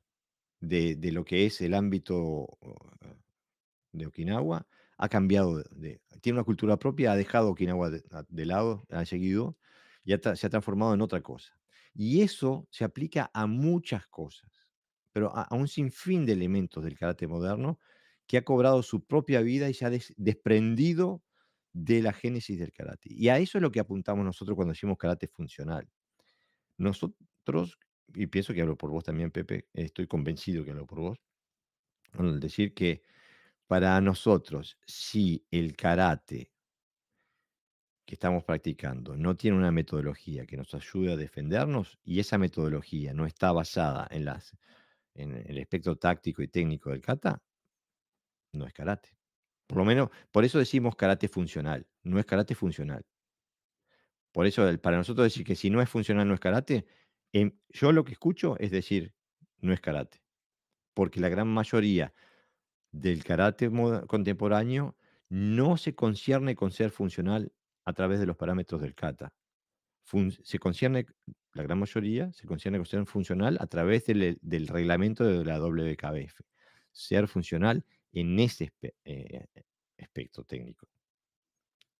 de, lo que es el ámbito eh, de Okinawa ha cambiado, tiene una cultura propia, ha dejado Okinawa de, lado, ha seguido y se ha transformado en otra cosa. Y eso se aplica a muchas cosas, pero a, un sinfín de elementos del karate moderno que ha cobrado su propia vida y se ha desprendido de la génesis del karate. Y a eso es lo que apuntamos nosotros cuando decimos karate funcional. Nosotros y pienso que hablo por vos también, Pepe, estoy convencido que hablo por vos, decir que para nosotros, si el karate que estamos practicando no tiene una metodología que nos ayude a defendernos y esa metodología no está basada en, las, en el espectro táctico y técnico del kata, no es karate. Por lo menos, por eso decimos karate funcional, no es karate funcional. Por eso, para nosotros decir que si no es funcional no es karate, Em, yo lo que escucho es decir, no es karate, porque la gran mayoría del karate contemporáneo no se concierne con ser funcional a través de los parámetros del kata. se concierne, la gran mayoría, se concierne con ser funcional a través del, eh, reglamento de la WKBF. Ser funcional en ese eh, aspecto técnico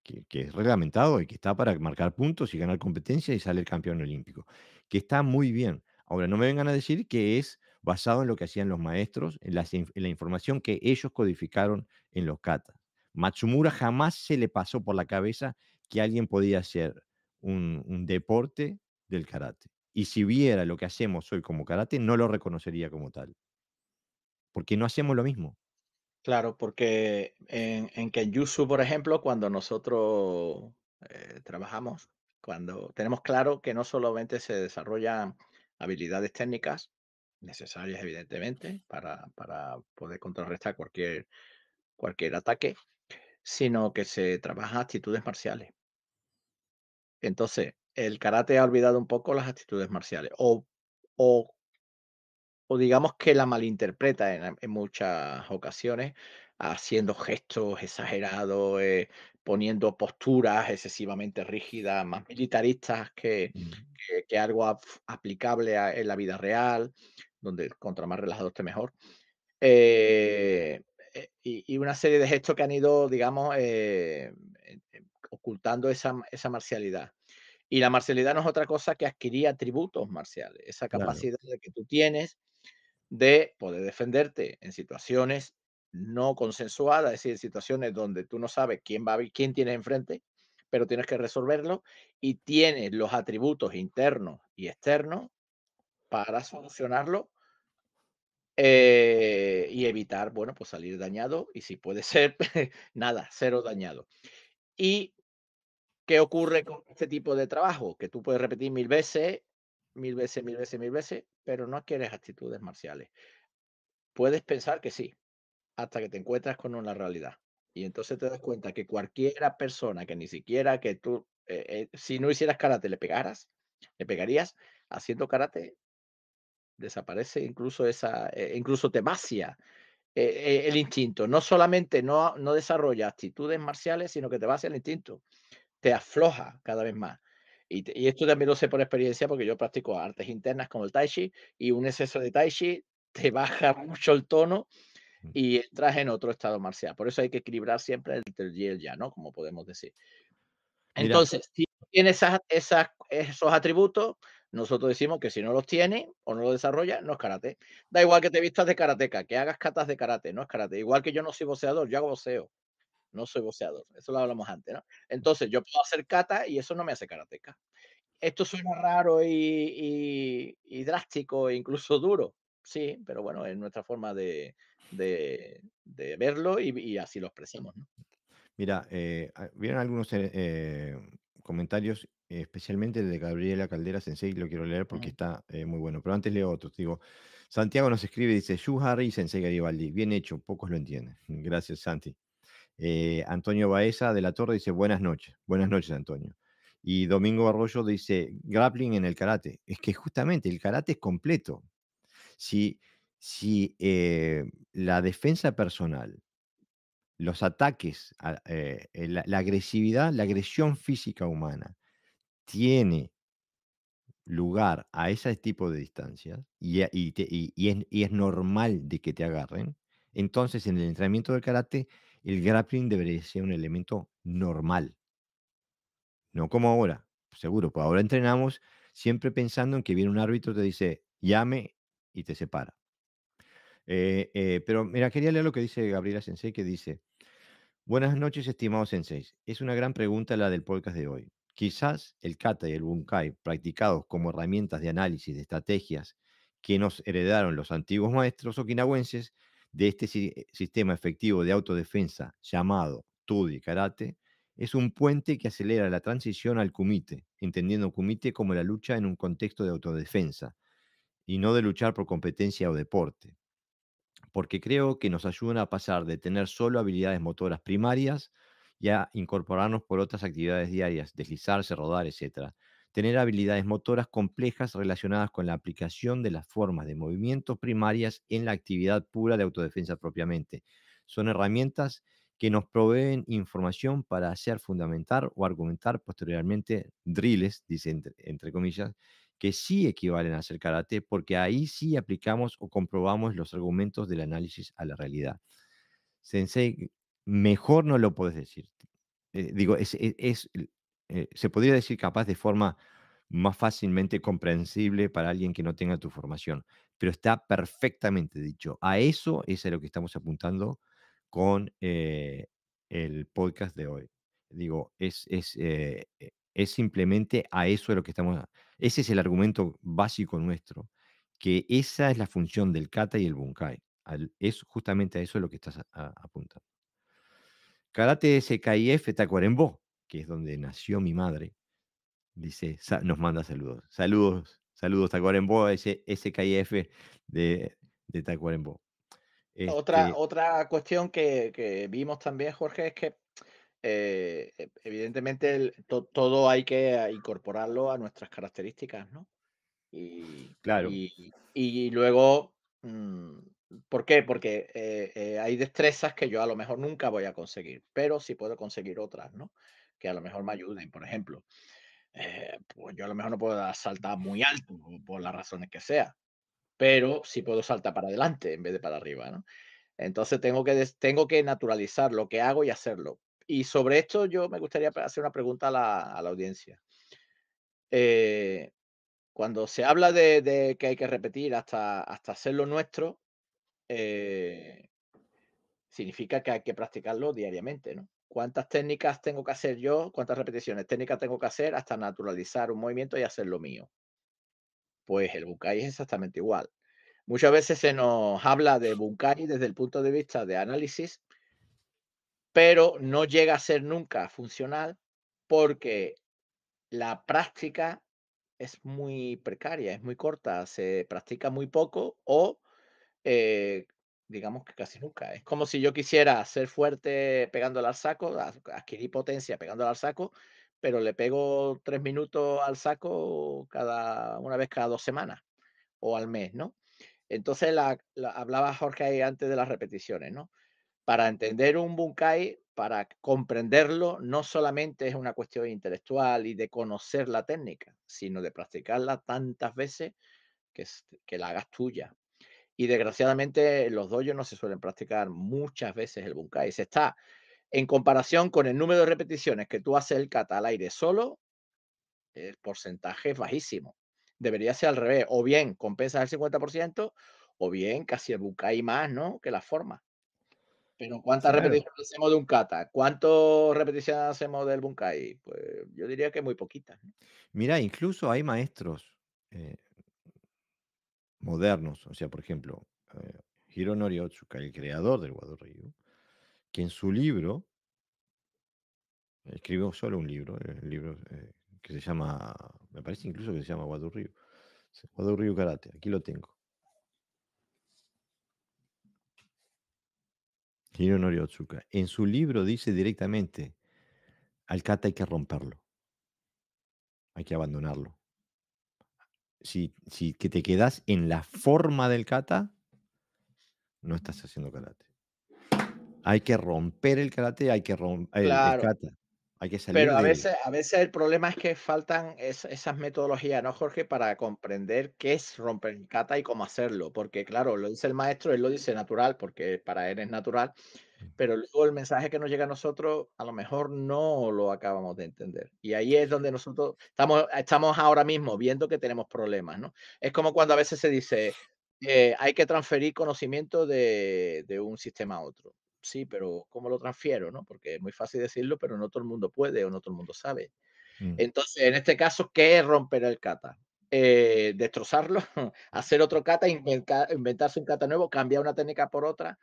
que, es reglamentado y que está para marcar puntos y ganar competencia y salir campeón olímpico, que está muy bien. Ahora, no me vengan a decir que es basado en lo que hacían los maestros, en la, información que ellos codificaron en los katas. Matsumura jamás se le pasó por la cabeza que alguien podía hacer un, un deporte del karate. Y si viera lo que hacemos hoy como karate, no lo reconocería como tal. Porque no hacemos lo mismo. Claro, porque en, en Kenjutsu, por ejemplo, cuando nosotros eh, trabajamos, cuando tenemos claro que no solamente se desarrollan habilidades técnicas, necesarias evidentemente para, poder contrarrestar cualquier, cualquier ataque, sino que se trabaja actitudes marciales. Entonces, el karate ha olvidado un poco las actitudes marciales o, o o digamos que la malinterpreta en, muchas ocasiones, haciendo gestos exagerados, eh, poniendo posturas excesivamente rígidas, más militaristas que, que, algo aplicable en la vida real, donde contra más relajado esté mejor. Eh, eh, y, y, una serie de gestos que han ido, digamos, ocultando esa, esa marcialidad. Y la marcialidad no es otra cosa que adquirir atributos marciales, esa capacidad que tú tienes de poder defenderte en situaciones no consensuadas, es decir, en situaciones donde tú no sabes quién va quién tienes enfrente, pero tienes que resolverlo y tienes los atributos internos y externos para solucionarlo eh, y evitar, bueno, pues salir dañado y si puede ser, nada, cero dañado. Y ¿Qué ocurre con este tipo de trabajo? Que tú puedes repetir mil veces mil veces, mil veces, mil veces, pero no quieres actitudes marciales. Puedes pensar que sí, hasta que te encuentras con una realidad. Y entonces te das cuenta que cualquiera persona que ni siquiera que tú, eh, eh, si no hicieras karate, le pegaras, le pegarías, haciendo karate desaparece incluso esa, eh, incluso te vacia el instinto. No solamente no, no desarrolla actitudes marciales, sino que te vacía el instinto, te afloja cada vez más. Y, esto también lo sé por experiencia porque yo practico artes internas como el tai chi y un exceso de tai chi te baja mucho el tono mm. y entras en otro estado marcial. Por eso hay que equilibrar siempre el y el ya, ¿no? Como podemos decir. Entonces, si tiene esas, esos atributos, nosotros decimos que si no los tiene o no los desarrolla, no es karate. Da igual que te vistas de karateca, que hagas catas de karate, no es karate. Igual que yo no soy boxeador, yo hago boxeo no soy voceador, Eso lo hablamos antes, ¿no? Entonces, yo puedo hacer cata y eso no me hace karateca. Esto suena raro y, drástico e incluso duro. Sí, pero bueno, es nuestra forma de, verlo y, así lo expresamos, Mira, eh, ah, vieron algunos eh, eh, comentarios, especialmente de Gabriela Caldera Sensei, lo quiero leer porque está muy bueno. Pero antes leo otros. Digo, Santiago nos escribe, dice, Yu Sensei Garibaldi, bien hecho, pocos lo entienden. Gracias, Santi. Eh, Antonio Baeza de la Torre dice buenas noches, buenas noches Antonio. Y Domingo Arroyo dice grappling en el karate. Es que justamente el karate es completo. Si, si eh, la defensa personal, los ataques, eh, la, agresividad, la agresión física humana tiene lugar a ese tipo de distancias y, y, es, normal de que te agarren, entonces en el entrenamiento del karate el grappling debería ser un elemento normal. No como ahora, seguro, pues ahora entrenamos siempre pensando en que viene un árbitro, te dice, llame y te separa. Eh, eh, pero mira, quería leer lo que dice Gabriela Sensei, que dice, buenas noches, estimados Sensei. Es una gran pregunta la del podcast de hoy. Quizás el kata y el bunkai, practicados como herramientas de análisis de estrategias que nos heredaron los antiguos maestros okinawenses, de este eh, sistema efectivo de autodefensa llamado TUDI Karate es un puente que acelera la transición al kumite, entendiendo kumite como la lucha en un contexto de autodefensa y no de luchar por competencia o deporte, porque creo que nos ayuda a pasar de tener solo habilidades motoras primarias y a incorporarnos por otras actividades diarias, deslizarse, rodar, etc., tener habilidades motoras complejas relacionadas con la aplicación de las formas de movimientos primarias en la actividad pura de autodefensa propiamente. Son herramientas que nos proveen información para hacer fundamentar o argumentar posteriormente drills, dice entre, comillas, que sí equivalen a hacer karate porque ahí sí aplicamos o comprobamos los argumentos del análisis a la realidad. Sensei, mejor no lo puedes decir. Eh, digo, es, es, eh, se podría decir capaz de forma más fácilmente comprensible para alguien que no tenga tu formación, pero está perfectamente dicho. A eso es a lo que estamos apuntando con eh, el podcast de hoy. Digo, es, es, eh, simplemente a eso es lo que estamos... Ese es el argumento básico nuestro, que esa es la función del kata y el bunkai. es justamente a eso lo que estás apuntando. Karate SKIF Tacuarembó que es donde nació mi madre, dice, nos manda saludos. Saludos, saludos Tacuarembó, ese SKIF de, de Tacuarembó. Otra, este otra cuestión que, vimos también, Jorge, es que eh, e, evidentemente todo hay que incorporarlo a nuestras características, ¿no? Y, claro. Y, luego, mm, ¿por qué? Porque eh, eh, hay destrezas que yo a lo mejor nunca voy a conseguir, pero sí puedo conseguir otras, ¿no? que a lo mejor me ayuden, por ejemplo. Eh, pues yo a lo mejor no puedo saltar muy alto por las razones que sea, pero sí puedo saltar para adelante en vez de para arriba, ¿no? Entonces tengo que, tengo que naturalizar lo que hago y hacerlo. Y sobre esto yo me gustaría hacer una pregunta a la, audiencia. Eh, cuando se habla de, que hay que repetir hasta, hasta hacerlo nuestro, eh, significa que hay que practicarlo diariamente, ¿no? cuántas técnicas tengo que hacer yo, cuántas repeticiones técnicas tengo que hacer hasta naturalizar un movimiento y hacer lo mío. Pues el Bunkai es exactamente igual. Muchas veces se nos habla de Bunkai desde el punto de vista de análisis, pero no llega a ser nunca funcional porque la práctica es muy precaria, es muy corta, se practica muy poco o eh, digamos que casi nunca. Es como si yo quisiera ser fuerte pegando al saco, adquirir potencia pegando al saco, pero le pego tres minutos al saco cada una vez cada dos semanas o al mes, ¿no? Entonces hablaba Jorge ahí antes de las repeticiones, ¿no? Para entender un bunkai, para comprenderlo, no solamente es una cuestión intelectual y de conocer la técnica, sino de practicarla tantas veces que, que la hagas tuya, y desgraciadamente los doyos no se suelen practicar muchas veces el bunkai. Se está, en comparación con el número de repeticiones que tú haces el kata al aire solo, el porcentaje es bajísimo. Debería ser al revés. O bien compensas el 50% o bien casi el bunkai más, ¿no? Que la forma. Pero ¿cuántas repeticiones hacemos de un kata? ¿Cuántas repeticiones hacemos del bunkai? Pues yo diría que muy poquitas. Mira, incluso hay maestros. Eh, modernos, o sea, por ejemplo, eh, Otsuka, el creador del Wado Ryu, que en su libro, escribió solo un libro, el eh, libro eh, que se llama, me parece incluso que se llama Wado Ryu, Karate, aquí lo tengo. Hiro Otsuka, en su libro dice directamente, al kata hay que romperlo, hay que abandonarlo si, que te quedas en la forma del kata, no estás haciendo karate. Hay que romper el karate, hay que romper el kata. Hay que salir Pero a, veces, a veces el problema es que faltan esas metodologías, ¿no, Jorge? Para comprender qué es romper el kata y cómo hacerlo. Porque, claro, lo dice el maestro, él lo dice natural, porque para él es natural pero luego el mensaje que nos llega a nosotros a lo mejor no lo acabamos de entender. Y ahí es donde nosotros estamos, estamos ahora mismo viendo que tenemos problemas, ¿no? Es como cuando a veces se dice, eh, hay que transferir conocimiento de, un sistema a otro sí, pero ¿cómo lo transfiero? ¿no? Porque es muy fácil decirlo, pero no todo el mundo puede o no todo el mundo sabe. Mm. Entonces, en este caso, ¿qué es romper el kata? Eh, destrozarlo, hacer otro kata, inventarse un kata nuevo, cambiar una técnica por otra.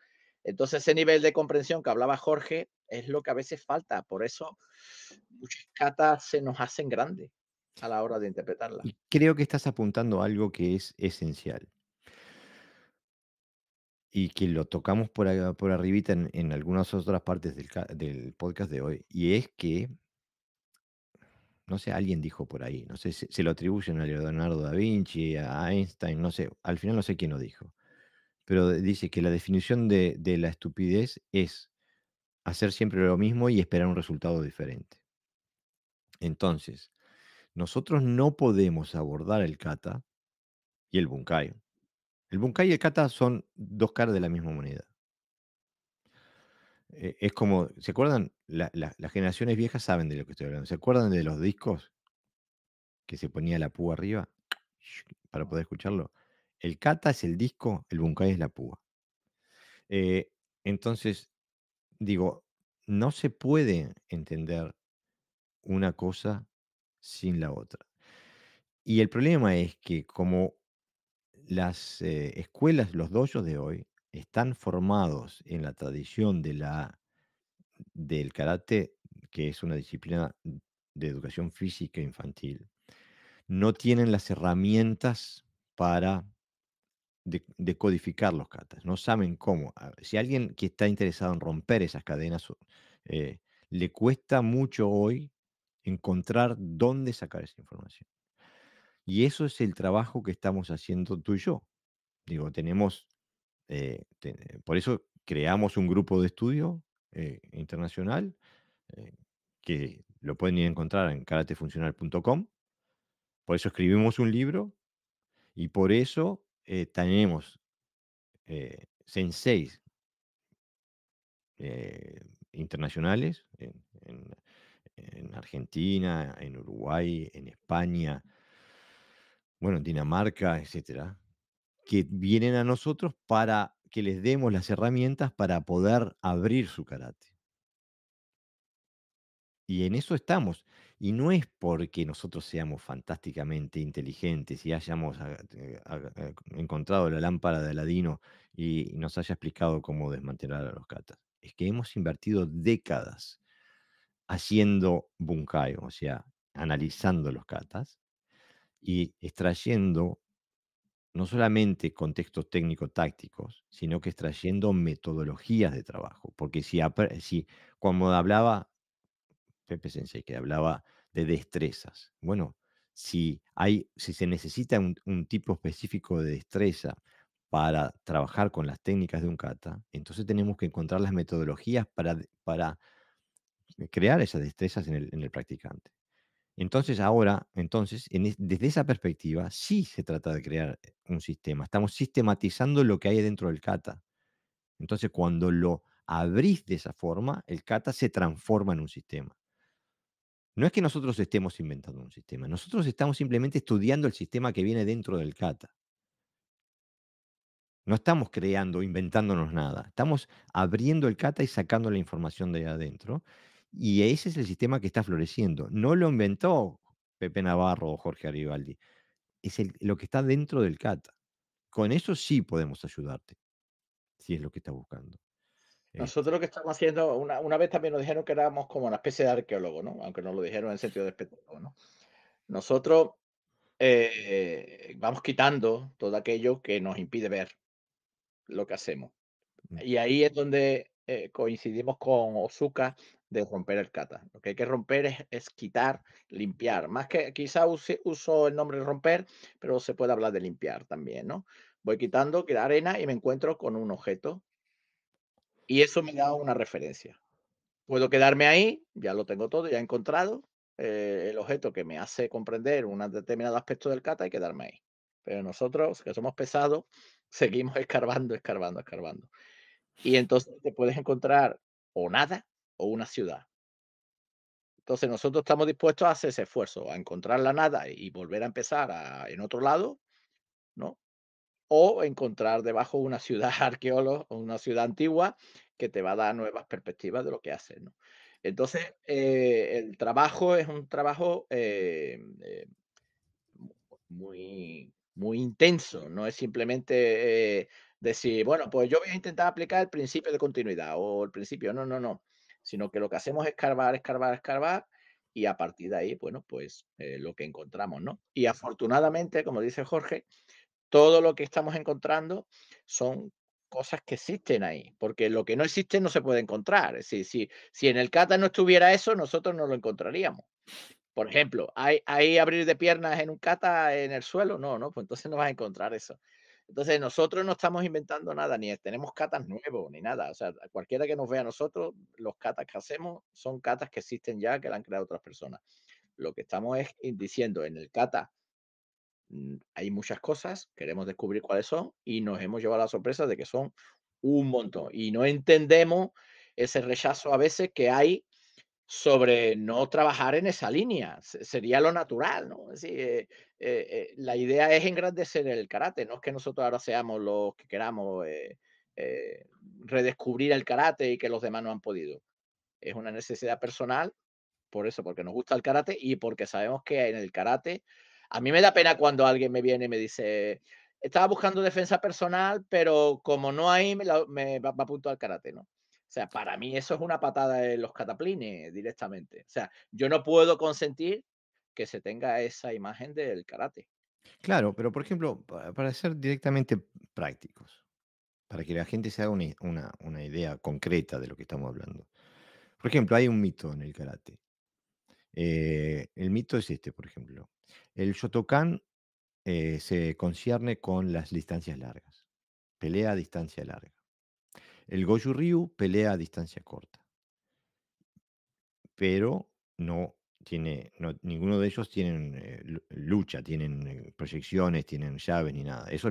Entonces, ese nivel de comprensión que hablaba Jorge es lo que a veces falta. Por eso muchas catas se nos hacen grandes a la hora de interpretarlas. creo que estás apuntando a algo que es esencial y que lo tocamos por, arribita en, algunas otras partes del, podcast de hoy, y es que, no sé, alguien dijo por ahí, no sé, se, se, lo atribuyen a Leonardo da Vinci, a Einstein, no sé, al final no sé quién lo dijo, pero dice que la definición de, la estupidez es hacer siempre lo mismo y esperar un resultado diferente. Entonces, nosotros no podemos abordar el kata y el bunkai. El bunkai y el kata son dos caras de la misma moneda. Eh, es como, ¿se acuerdan? las generaciones viejas saben de lo que estoy hablando. ¿Se acuerdan de los discos que se ponía la púa arriba para poder escucharlo? El kata es el disco, el bunkai es la púa. Eh, entonces, digo, no se puede entender una cosa sin la otra. Y el problema es que como las eh, escuelas, los dojos de hoy, están formados en la tradición de la, del karate, que es una disciplina de educación física infantil, no tienen las herramientas para de, de los katas, no saben cómo. Si alguien que está interesado en romper esas cadenas, eh, le cuesta mucho hoy encontrar dónde sacar esa información. Y eso es el trabajo que estamos haciendo tú y yo. Digo, tenemos, eh, por eso creamos un grupo de estudio eh, internacional que lo pueden ir a encontrar en karatefuncional.com. Por eso escribimos un libro y por eso eh, tenemos eh, senseis eh, internacionales en, Argentina, en Uruguay, en España, bueno, en Dinamarca, etcétera, que vienen a nosotros para que les demos las herramientas para poder abrir su karate. Y en eso estamos. Y no es porque nosotros seamos fantásticamente inteligentes y hayamos ah, eh, eh, encontrado la lámpara de Aladino y nos haya explicado cómo desmantelar a los catas. Es que hemos invertido décadas haciendo bunkai, o sea, analizando los catas y extrayendo no solamente contextos técnico-tácticos, sino que extrayendo metodologías de trabajo. Porque si, si cuando hablaba Pepe Sensei, que hablaba de destrezas. Bueno, si, hay, si se necesita un, tipo específico de destreza para trabajar con las técnicas de un kata, entonces tenemos que encontrar las metodologías para, para eh, crear esas destrezas en el, practicante. Entonces ahora, entonces, desde esa perspectiva, sí se trata de crear eh, un sistema. Estamos sistematizando lo que hay dentro del kata. Entonces, cuando lo abrís de esa forma, el kata se transforma en un sistema. No es que nosotros estemos inventando un sistema, nosotros estamos simplemente estudiando el sistema que viene dentro del kata. No estamos creando, inventándonos nada, estamos abriendo el kata y sacando la información de ahí adentro. Y ese es el sistema que está floreciendo. No lo inventó Pepe Navarro o Jorge Aribaldi, es lo que está dentro del kata. Con eso sí podemos ayudarte, si es lo que estás buscando. Nosotros lo que estamos haciendo, una, vez también nos dijeron que éramos como una especie de arqueólogo, ¿no? Aunque no lo dijeron en sentido despectivo, ¿no? Nosotros eh, vamos quitando todo aquello que nos impide ver lo que hacemos. Mm. Y ahí es donde eh, coincidimos con Ozuka de romper el kata. Lo que hay que romper es, quitar, limpiar. Más que quizá use, uso el nombre romper, pero se puede hablar de limpiar también, ¿no? Voy quitando la arena y me encuentro con un objeto y eso me da una referencia. Puedo quedarme ahí, ya lo tengo todo, ya he encontrado eh, el objeto que me hace comprender un determinado aspecto del kata y quedarme ahí. Pero nosotros, que somos pesados, seguimos escarbando, escarbando, escarbando. Y entonces te puedes encontrar o nada o una ciudad. Entonces nosotros estamos dispuestos a hacer ese esfuerzo, a encontrar la nada y volver a empezar en otro lado, ¿no? o encontrar debajo una ciudad arqueóloga una ciudad antigua que te va a dar nuevas perspectivas de lo que haces. ¿no? Entonces, eh, el trabajo es un trabajo eh, eh, muy, muy intenso, no es simplemente decir, bueno, pues yo voy a intentar aplicar el principio de continuidad o el principio, no, no, no, sino que lo que hacemos es escarbar, escarbar, escarbar y a partir de ahí, bueno, pues lo que encontramos, ¿no? Y afortunadamente, como dice Jorge, todo lo que estamos encontrando son cosas que existen ahí, porque lo que no existe no se puede encontrar. Es decir, si, en el kata no estuviera eso, nosotros no lo encontraríamos. Por ejemplo, ¿hay, abrir de piernas en un kata en el suelo? No, no, pues entonces no vas a encontrar eso. Entonces nosotros no estamos inventando nada, ni tenemos catas nuevos, ni nada. O sea, cualquiera que nos vea a nosotros, los catas que hacemos son catas que existen ya, que las han creado otras personas. Lo que estamos es diciendo en el cata Mm, hay muchas cosas, queremos descubrir cuáles son y nos hemos llevado la sorpresa de que son un montón. Y no entendemos ese rechazo a veces que hay sobre no trabajar en esa línea. Sería lo natural, ¿no? Es eh, eh, eh, la idea es engrandecer el karate, no es que nosotros ahora seamos los que queramos redescubrir el karate y que los demás no han podido. Es una necesidad personal, por eso, porque nos gusta el karate y porque sabemos que en el karate a mí me da pena cuando alguien me viene y me dice, estaba buscando defensa personal, pero como no hay, me, va, a apuntar al karate, ¿no? O sea, para mí eso es una patada en los cataplines directamente. O sea, yo no puedo consentir que se tenga esa imagen del karate. Claro, pero por ejemplo, para ser directamente prácticos, para que la gente se haga una, idea concreta de lo que estamos hablando. Por ejemplo, hay un mito en el karate. Eh, el mito es este, por ejemplo. El Shotokan eh, se concierne con las distancias largas. Pelea a distancia larga. El Goju Ryu pelea a distancia corta. Pero no tiene, ninguno de ellos tienen eh, lucha, tienen eh, proyecciones, tienen llave ni nada. Eso,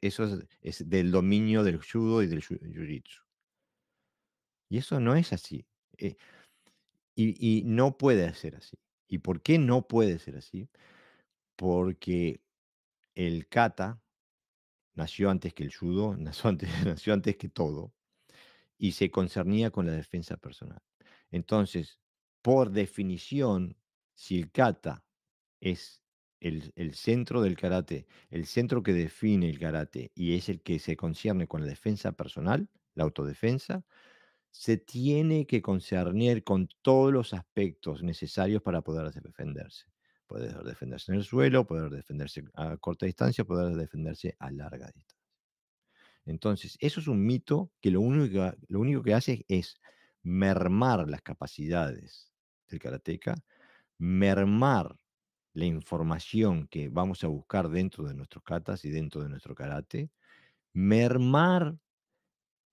es, del dominio del judo y del jiu-jitsu. Y eso no es así. y, no puede ser así. ¿Y por qué no puede ser así? Porque el kata nació antes que el judo, nació antes, nació antes que todo, y se concernía con la defensa personal. Entonces, por definición, si el kata es el, el, centro del karate, el centro que define el karate y es el que se concierne con la defensa personal, la autodefensa, se tiene que concernir con todos los aspectos necesarios para poder defenderse. Poder defenderse en el suelo, poder defenderse a corta distancia, poder defenderse a larga distancia. Entonces, eso es un mito que lo único, lo único que hace es mermar las capacidades del karateca, mermar la información que vamos a buscar dentro de nuestros katas y dentro de nuestro karate, mermar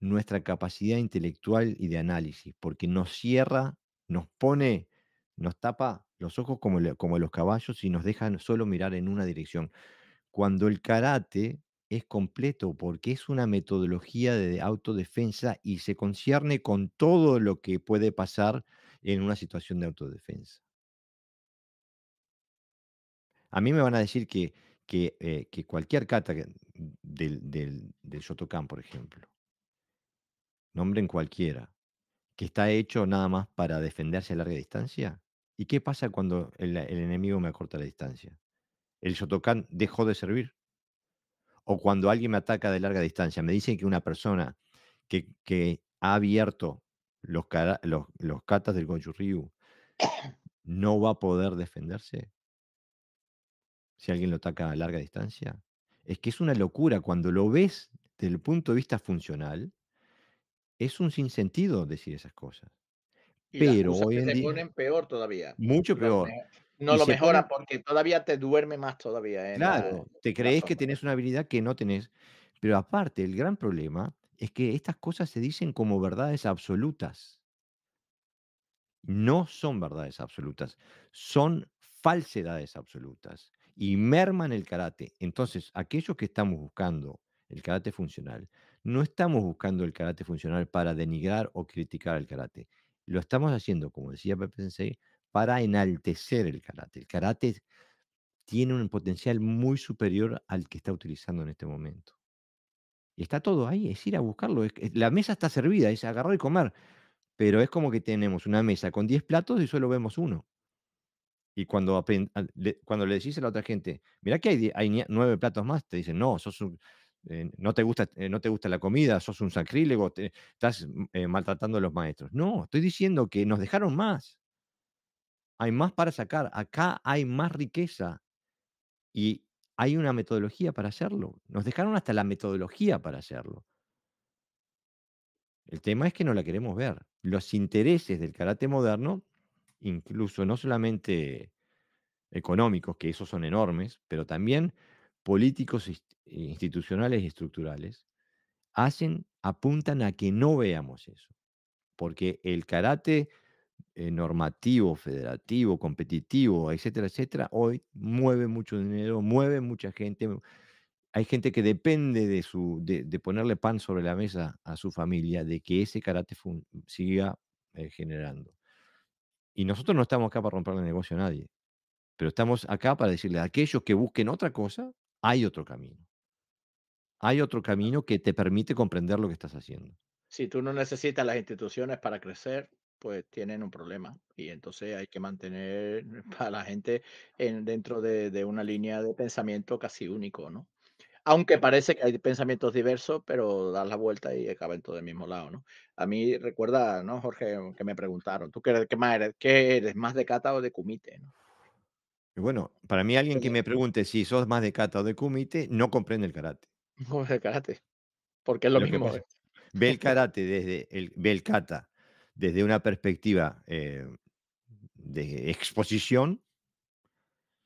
nuestra capacidad intelectual y de análisis, porque nos cierra, nos pone, nos tapa los ojos como, como los caballos y nos deja solo mirar en una dirección. Cuando el karate es completo, porque es una metodología de autodefensa y se concierne con todo lo que puede pasar en una situación de autodefensa. A mí me van a decir que, que, eh, cualquier kata del, del, del Shotokan, por ejemplo, nombren cualquiera, que está hecho nada más para defenderse a larga distancia? ¿Y qué pasa cuando el, enemigo me acorta la distancia? ¿El Shotokan dejó de servir? O cuando alguien me ataca de larga distancia, me dicen que una persona que, ha abierto los, los, los katas del Ryu no va a poder defenderse si alguien lo ataca a larga distancia. Es que es una locura cuando lo ves desde el punto de vista funcional, es un sinsentido decir esas cosas. Pero hoy en se peor todavía. Mucho peor. No lo mejora porque todavía te duerme más todavía. ¿eh? Claro, te crees que tienes una habilidad que no tenés. Pero aparte, el gran problema es que estas cosas se dicen como verdades absolutas. No son verdades absolutas, son falsedades absolutas y merman el karate. Entonces, aquellos que estamos buscando el karate funcional, no estamos buscando el karate funcional para denigrar o criticar el karate. Lo estamos haciendo, como decía Pepe Sensei, para enaltecer el karate. El karate tiene un potencial muy superior al que está utilizando en este momento. Y está todo ahí, es ir a buscarlo. la mesa está servida, es agarrar y comer. Pero es como que tenemos una mesa con 10 platos y solo vemos uno. Y cuando, cuando le decís a la otra gente, mira que hay, hay platos más, te dicen, no, sos un, eh, no, te gusta, eh, no te gusta la comida, sos un sacrílego, estás mm, eh, maltratando a los maestros. No, estoy diciendo que nos dejaron más. Hay más para sacar, acá hay más riqueza y hay una metodología para hacerlo. Nos dejaron hasta la metodología para hacerlo. El tema es que no la queremos ver. Los intereses del karate moderno, incluso no solamente económicos, que esos son enormes, pero también políticos institucionales y estructurales hacen, apuntan a que no veamos eso, porque el karate eh, normativo, federativo, competitivo, etcétera, etcétera, hoy mueve mucho dinero, mueve mucha gente. Hay gente que depende de, su, de, ponerle pan sobre la mesa a su familia, de que ese karate siga eh, generando. Y nosotros no estamos acá para romperle el negocio a nadie, pero estamos acá para decirle a aquellos que busquen otra cosa, hay otro camino. Hay otro camino que te permite comprender lo que estás haciendo. Si tú no necesitas las instituciones para crecer, pues tienen un problema y entonces hay que mantener a la gente dentro de, una línea de pensamiento casi único, ¿no? aunque parece que hay pensamientos diversos, pero da la vuelta y acaban todo del mismo lado, ¿no? A mí recuerda, ¿no, Jorge, que me preguntaron, ¿tú qué, qué más eres? ¿Qué eres, más de cata o de kumite? ¿no? Y bueno, para mí alguien que me pregunte si sos más de kata o de kumite no comprende el karate. No, el karate. Porque es lo, mismo. Eh. ve el karate desde el, ve el kata desde una perspectiva eh, de exposición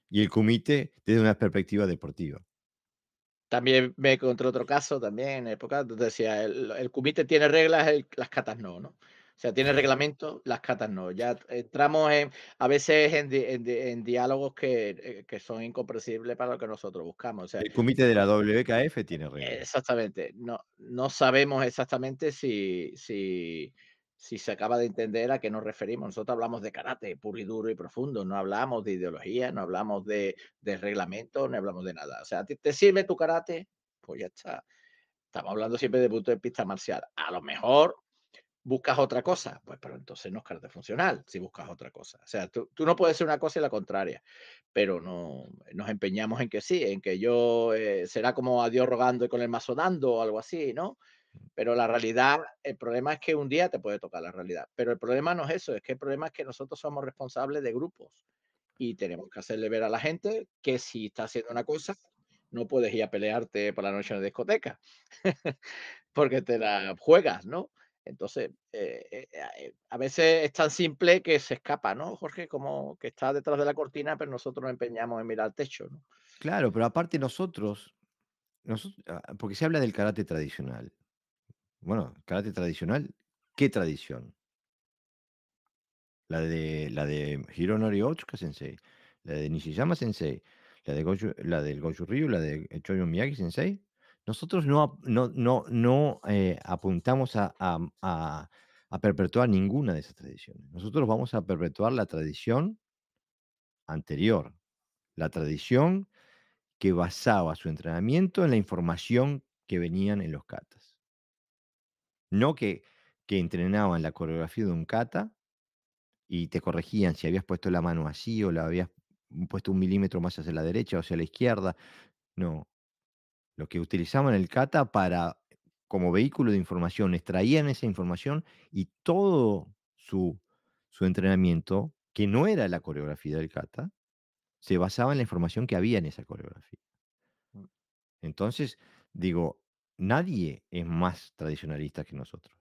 y el kumite desde una perspectiva deportiva. También me encontré otro caso, también en época, donde decía, el, kumite tiene reglas, las katas no, ¿no? O sea, tiene reglamento, las catas no. Ya entramos en, a veces en, diálogos eh, que, son incomprensibles para lo que nosotros buscamos. el comité de la WKF tiene reglamento. Exactamente. No, no sabemos exactamente si, si, se acaba de entender a qué nos referimos. Nosotros hablamos de karate puro y duro y profundo, no hablamos de ideología, no hablamos de, reglamento, no hablamos de nada. O sea, ¿te, sirve tu karate? Pues ya está. Estamos hablando siempre de punto de pista marcial. A lo mejor buscas otra cosa, pues pero entonces no es carta funcional si buscas otra cosa. O sea, tú, no puedes ser una cosa y la contraria, pero no nos empeñamos en que sí, en que yo eh, será como a Dios rogando y con el mazo dando o algo así, ¿no? Mm. Pero la realidad, el problema es que un día te puede tocar la realidad, pero el problema no es eso, es que el problema es que nosotros somos responsables de grupos y tenemos que hacerle ver a la gente que si está haciendo una cosa, no puedes ir a pelearte por la noche en la discoteca, porque te la juegas, ¿no? Entonces, eh, eh, eh, a veces es tan simple que se escapa, ¿no, Jorge? Como que está detrás de la cortina, pero nosotros nos empeñamos en mirar al techo, ¿no? Claro, pero aparte nosotros, nosotros, ah, porque se habla del karate tradicional. Bueno, karate tradicional, ¿qué tradición? La de, la de Hironori Otsuka Sensei, la de Nishiyama Sensei, la, de Goju, la del Goju Ryu, la de Choyo Miyagi Sensei, nosotros no, no, no, eh, apuntamos a, perpetuar ninguna de esas tradiciones. Nosotros vamos a perpetuar la tradición anterior, la tradición que basaba su entrenamiento en la información que venían en los katas. No que, que entrenaban la coreografía de un kata y te corregían si habías puesto la mano así o la habías puesto un milímetro más hacia la derecha o hacia la izquierda. No, los que utilizaban el kata para, como vehículo de información, extraían esa información y todo su, su entrenamiento, que no era la coreografía del kata, se basaba en la información que había en esa coreografía. Mm. Entonces, digo, nadie es más tradicionalista que nosotros.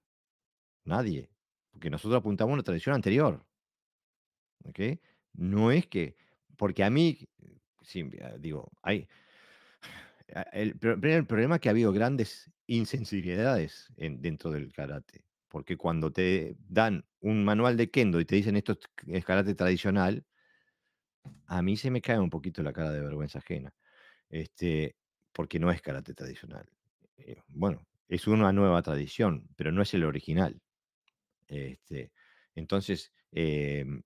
Nadie. Porque nosotros apuntamos a una tradición anterior. ¿Ok? No es que, porque a mí, eh, sí, digo, hay, el, primer problema es que ha habido grandes insensibilidades dentro del karate, porque cuando te dan un manual de kendo y te dicen esto es karate tradicional, a mí se me cae un poquito la cara de vergüenza ajena, este, porque no es karate tradicional. Eh, bueno, es una nueva tradición, pero no es el original. Este, entonces, em,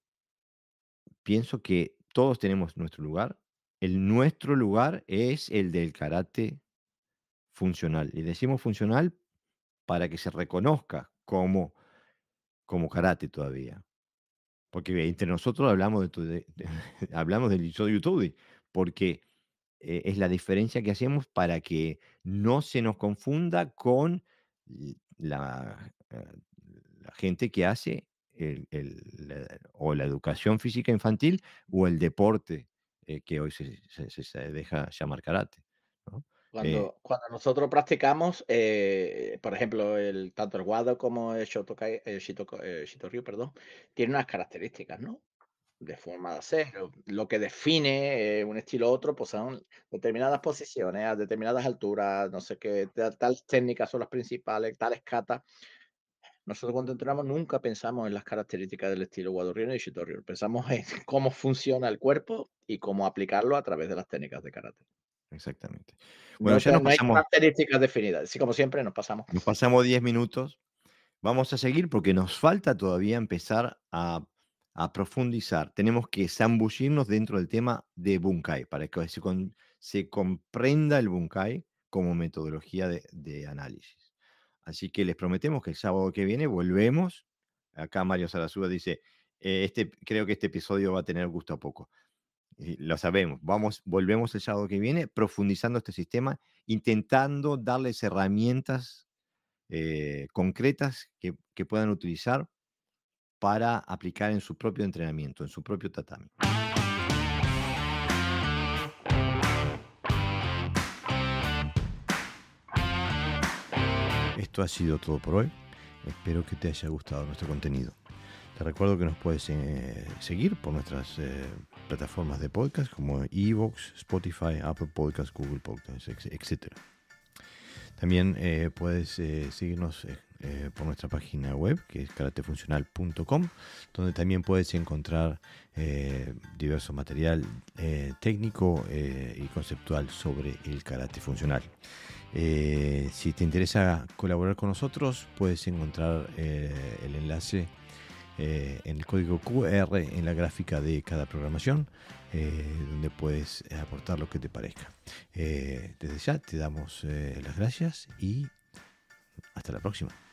pienso que todos tenemos nuestro lugar, el nuestro lugar es el del karate funcional. Y decimos funcional para que se reconozca como, como karate todavía. Porque entre nosotros hablamos de, tu, de, YouTube, porque eh, es la diferencia que hacemos para que no se nos confunda con eh, la, gente que hace o la educación física infantil o el deporte eh, que hoy se, deja llamar karate. Eh, cuando, cuando, nosotros practicamos, eh, por ejemplo, el, tanto el Wado como el, Shito el, perdón, tiene unas características, ¿no? De forma de hacer. Lo que define un estilo u otro, pues son determinadas posiciones, a determinadas alturas, no sé qué, tal técnicas son las principales, tales escata... Nosotros cuando entrenamos nunca pensamos en las características del estilo guadurrino y shitorio. pensamos en cómo funciona el cuerpo y cómo aplicarlo a través de las técnicas de karate. Exactamente. Bueno, ya nos no pasamos, hay características definidas, así como siempre nos pasamos. Nos pasamos 10 minutos. Vamos a seguir porque nos falta todavía empezar a, profundizar. Tenemos que zambullirnos dentro del tema de Bunkai para que se, comprenda el Bunkai como metodología de análisis. Así que les prometemos que el sábado que viene volvemos. Acá Mario Sarasúa dice, eh, este, creo que este episodio va a tener gusto a poco. lo sabemos. Vamos, volvemos el sábado que viene profundizando este sistema, intentando darles herramientas eh, concretas que, que puedan utilizar para aplicar en su propio entrenamiento, en su propio tatami. Esto ha sido todo por hoy. Espero que te haya gustado nuestro contenido. Te recuerdo que nos puedes eh, seguir por nuestras eh, plataformas de podcast como Evox, Spotify, Apple Podcasts, Google Podcasts, etc. También eh, puedes seguirnos por nuestra página web que es karatefuncional.com, donde también puedes encontrar diverso material técnico y conceptual sobre el karate funcional. Eh, si te interesa colaborar con nosotros, puedes encontrar eh, el enlace eh, en el código QR en la gráfica de cada programación, donde puedes aportar lo que te parezca. desde ya te damos las gracias y hasta la próxima.